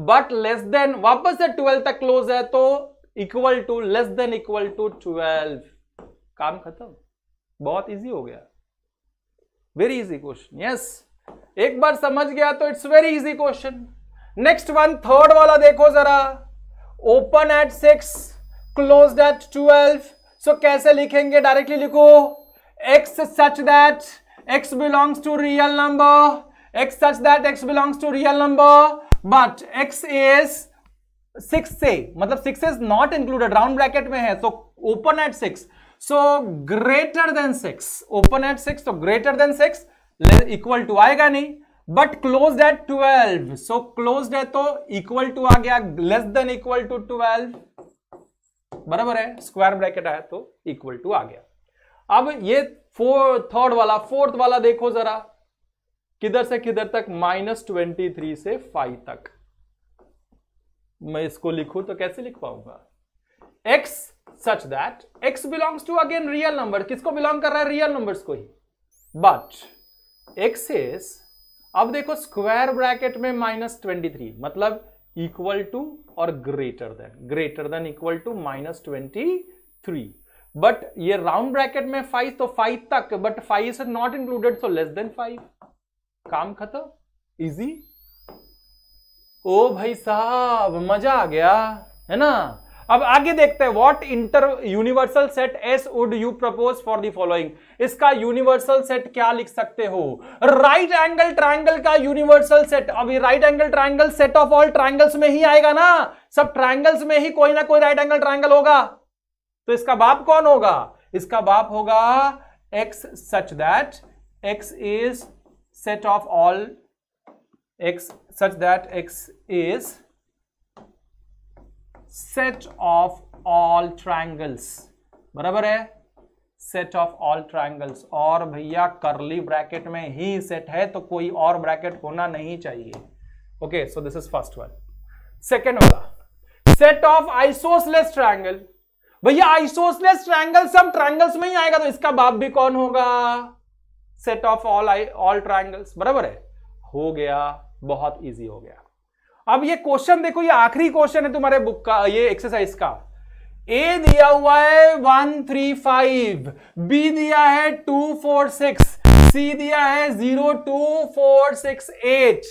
but less than वापस से ट्वेल्व तक क्लोज है तो equal to less than equal to twelve काम खत्म बहुत इजी हो गया वेरी इजी क्वेश्चन यस एक बार समझ गया तो it's very easy question next one third वाला देखो जरा open at six close at twelve so कैसे लिखेंगे डायरेक्टली लिखो x such that x belongs to real number x such that x belongs to real number but x is six से मतलब six is not included round bracket में है so open at six so greater than six open at six तो greater than six equal to आएगा नहीं but close at twelve so close है तो equal to आ गया less than equal to twelve बराबर है स्क्वायर ब्रैकेट आया तो इक्वल टू आ गया अब ये फोर थर्ड वाला फोर्थ वाला देखो जरा किधर से किधर तक माइनस ट्वेंटी थ्री से फाइव तक मैं इसको लिखूं तो कैसे लिख पाऊंगा x such that x belongs to again real number किसको बिलोंग कर रहा है रियल नंबर्स को ही बट एक्सेस अब देखो स्क्वायर ब्रैकेट में माइनस ट्वेंटी थ्री मतलब इक्वल टू और greater than greater than equal to minus twenty three but ये राउंड ब्रैकेट में फाइव तो फाइव तक but five is not included so less than five काम खत्म इजी ओ भाई साहब मजा आ गया है ना अब आगे देखते हैं what inter universal set S would you propose for the following इसका यूनिवर्सल सेट क्या लिख सकते हो राइट एंगल ट्राइंगल का यूनिवर्सल सेट अभी right angle triangle set of all triangles में ही आएगा ना सब ट्राइंगल्स में ही कोई ना कोई राइट एंगल ट्राइंगल होगा तो इसका बाप कौन होगा इसका बाप होगा x such that x is set of all x such that x is set of all triangles बराबर है सेट ऑफ ऑल ट्राइंगल्स और भैया करली ब्रैकेट में ही सेट है तो कोई और ब्रैकेट होना नहीं चाहिए okay so this is first one second होगा सेट ऑफ आइसोसलेस ट्राइंगल भैया आइसोसलेस ट्राइंगल सब ट्राइंगल्स में ही आएगा तो इसका बाप भी कौन होगा set of all all triangles बराबर है हो गया बहुत इजी हो गया अब ये क्वेश्चन देखो ये आखिरी क्वेश्चन है तुम्हारे बुक का ये एक्सरसाइज का ए दिया हुआ है वन थ्री फाइव बी दिया है टू फोर सिक्स सी दिया है zero two four six eight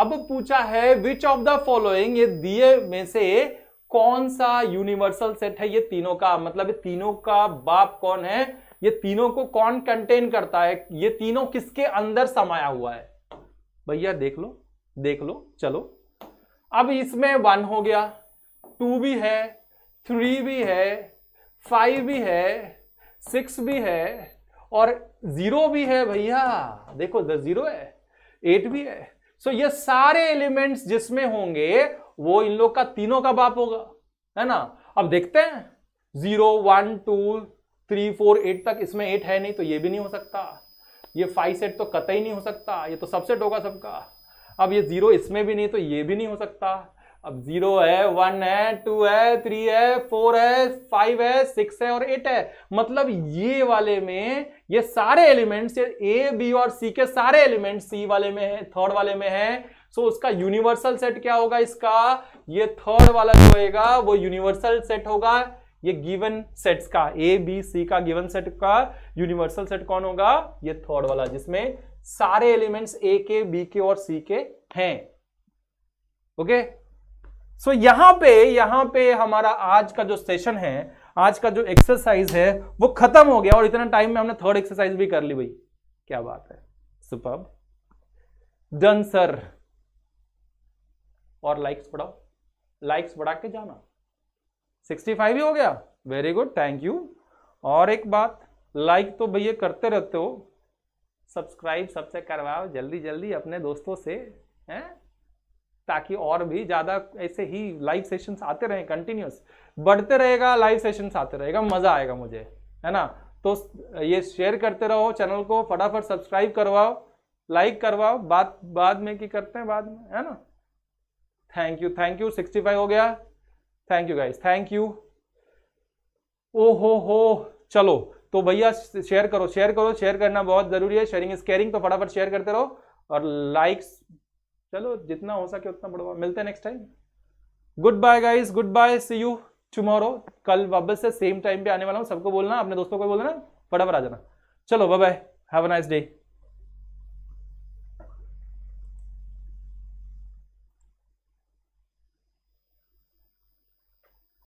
अब पूछा है विच ऑफ द फॉलोइंग ये दिए में से कौन सा यूनिवर्सल सेट है ये तीनों का मतलब ये तीनों का बाप कौन है ये तीनों को कौन कंटेन करता है ये तीनों किसके अंदर समाया हुआ है भैया देख लो देख लो चलो अब इसमें वन हो गया टू भी है थ्री भी है फाइव भी है सिक्स भी है और जीरो भी है भैया देखो दस जीरो है एट भी है सो so, ये सारे एलिमेंट्स जिसमें होंगे वो इन लोग का तीनों का बाप होगा है ना अब देखते हैं zero one two three four eight तक इसमें एट है नहीं तो ये भी नहीं हो सकता ये फाइव सेट तो कतई नहीं हो सकता ये तो सबसेट होगा सबका अब ये जीरो इसमें भी नहीं तो ये भी नहीं हो सकता अब जीरो है वन है टू है थ्री है फोर है फाइव है सिक्स है और एट है मतलब ये वाले में ये सारे एलिमेंट्स ये ए बी और सी के सारे एलिमेंट्स सी वाले में है थर्ड वाले में है सो so, उसका यूनिवर्सल सेट क्या होगा इसका ये थर्ड वाला जो होगा वो यूनिवर्सल सेट होगा ये गिवन सेट्स का ए बी सी का गिवन सेट का यूनिवर्सल सेट कौन होगा ये थर्ड वाला जिसमें सारे एलिमेंट्स ए के बी के और सी के हैं ओके सो so, यहां पे यहां पे हमारा आज का जो सेशन है आज का जो एक्सरसाइज है वो खत्म हो गया और इतना टाइम में हमने थर्ड एक्सरसाइज भी कर ली भाई क्या बात है सुपर डन सर और लाइक्स बढ़ाओ लाइक्स बढ़ा के जाना 65 ही हो गया वेरी गुड थैंक यू और एक बात लाइक तो भैया करते रहते हो सब्सक्राइब सबसे करवाओ जल्दी जल्दी अपने दोस्तों से हैं ताकि और भी ज़्यादा ऐसे ही लाइव सेशंस आते रहें कंटिन्यूस बढ़ते रहेगा लाइव सेशंस आते रहेगा मज़ा आएगा मुझे है ना तो ये शेयर करते रहो चैनल को फटाफट सब्सक्राइब करवाओ लाइक करवाओ बात बाद में की करते हैं बाद में है ना thank you thank you sixty five हो गया thank you guys thank you ओ हो हो चलो तो भैया शेयर करो शेयर करो शेयर करना बहुत ज़रूरी है शेयरिंग इज केयरिंग तो फटाफट शेयर करते रहो और लाइक्स चलो जितना हो सके उतना बढ़वा मिलते हैं next time good bye guys good bye see you tomorrow कल वापस से सेम टाइम पे आने वाला हूँ सबको बोलना अपने दोस्तों को बोलना फटाफट आ जाना चलो bye bye have a nice day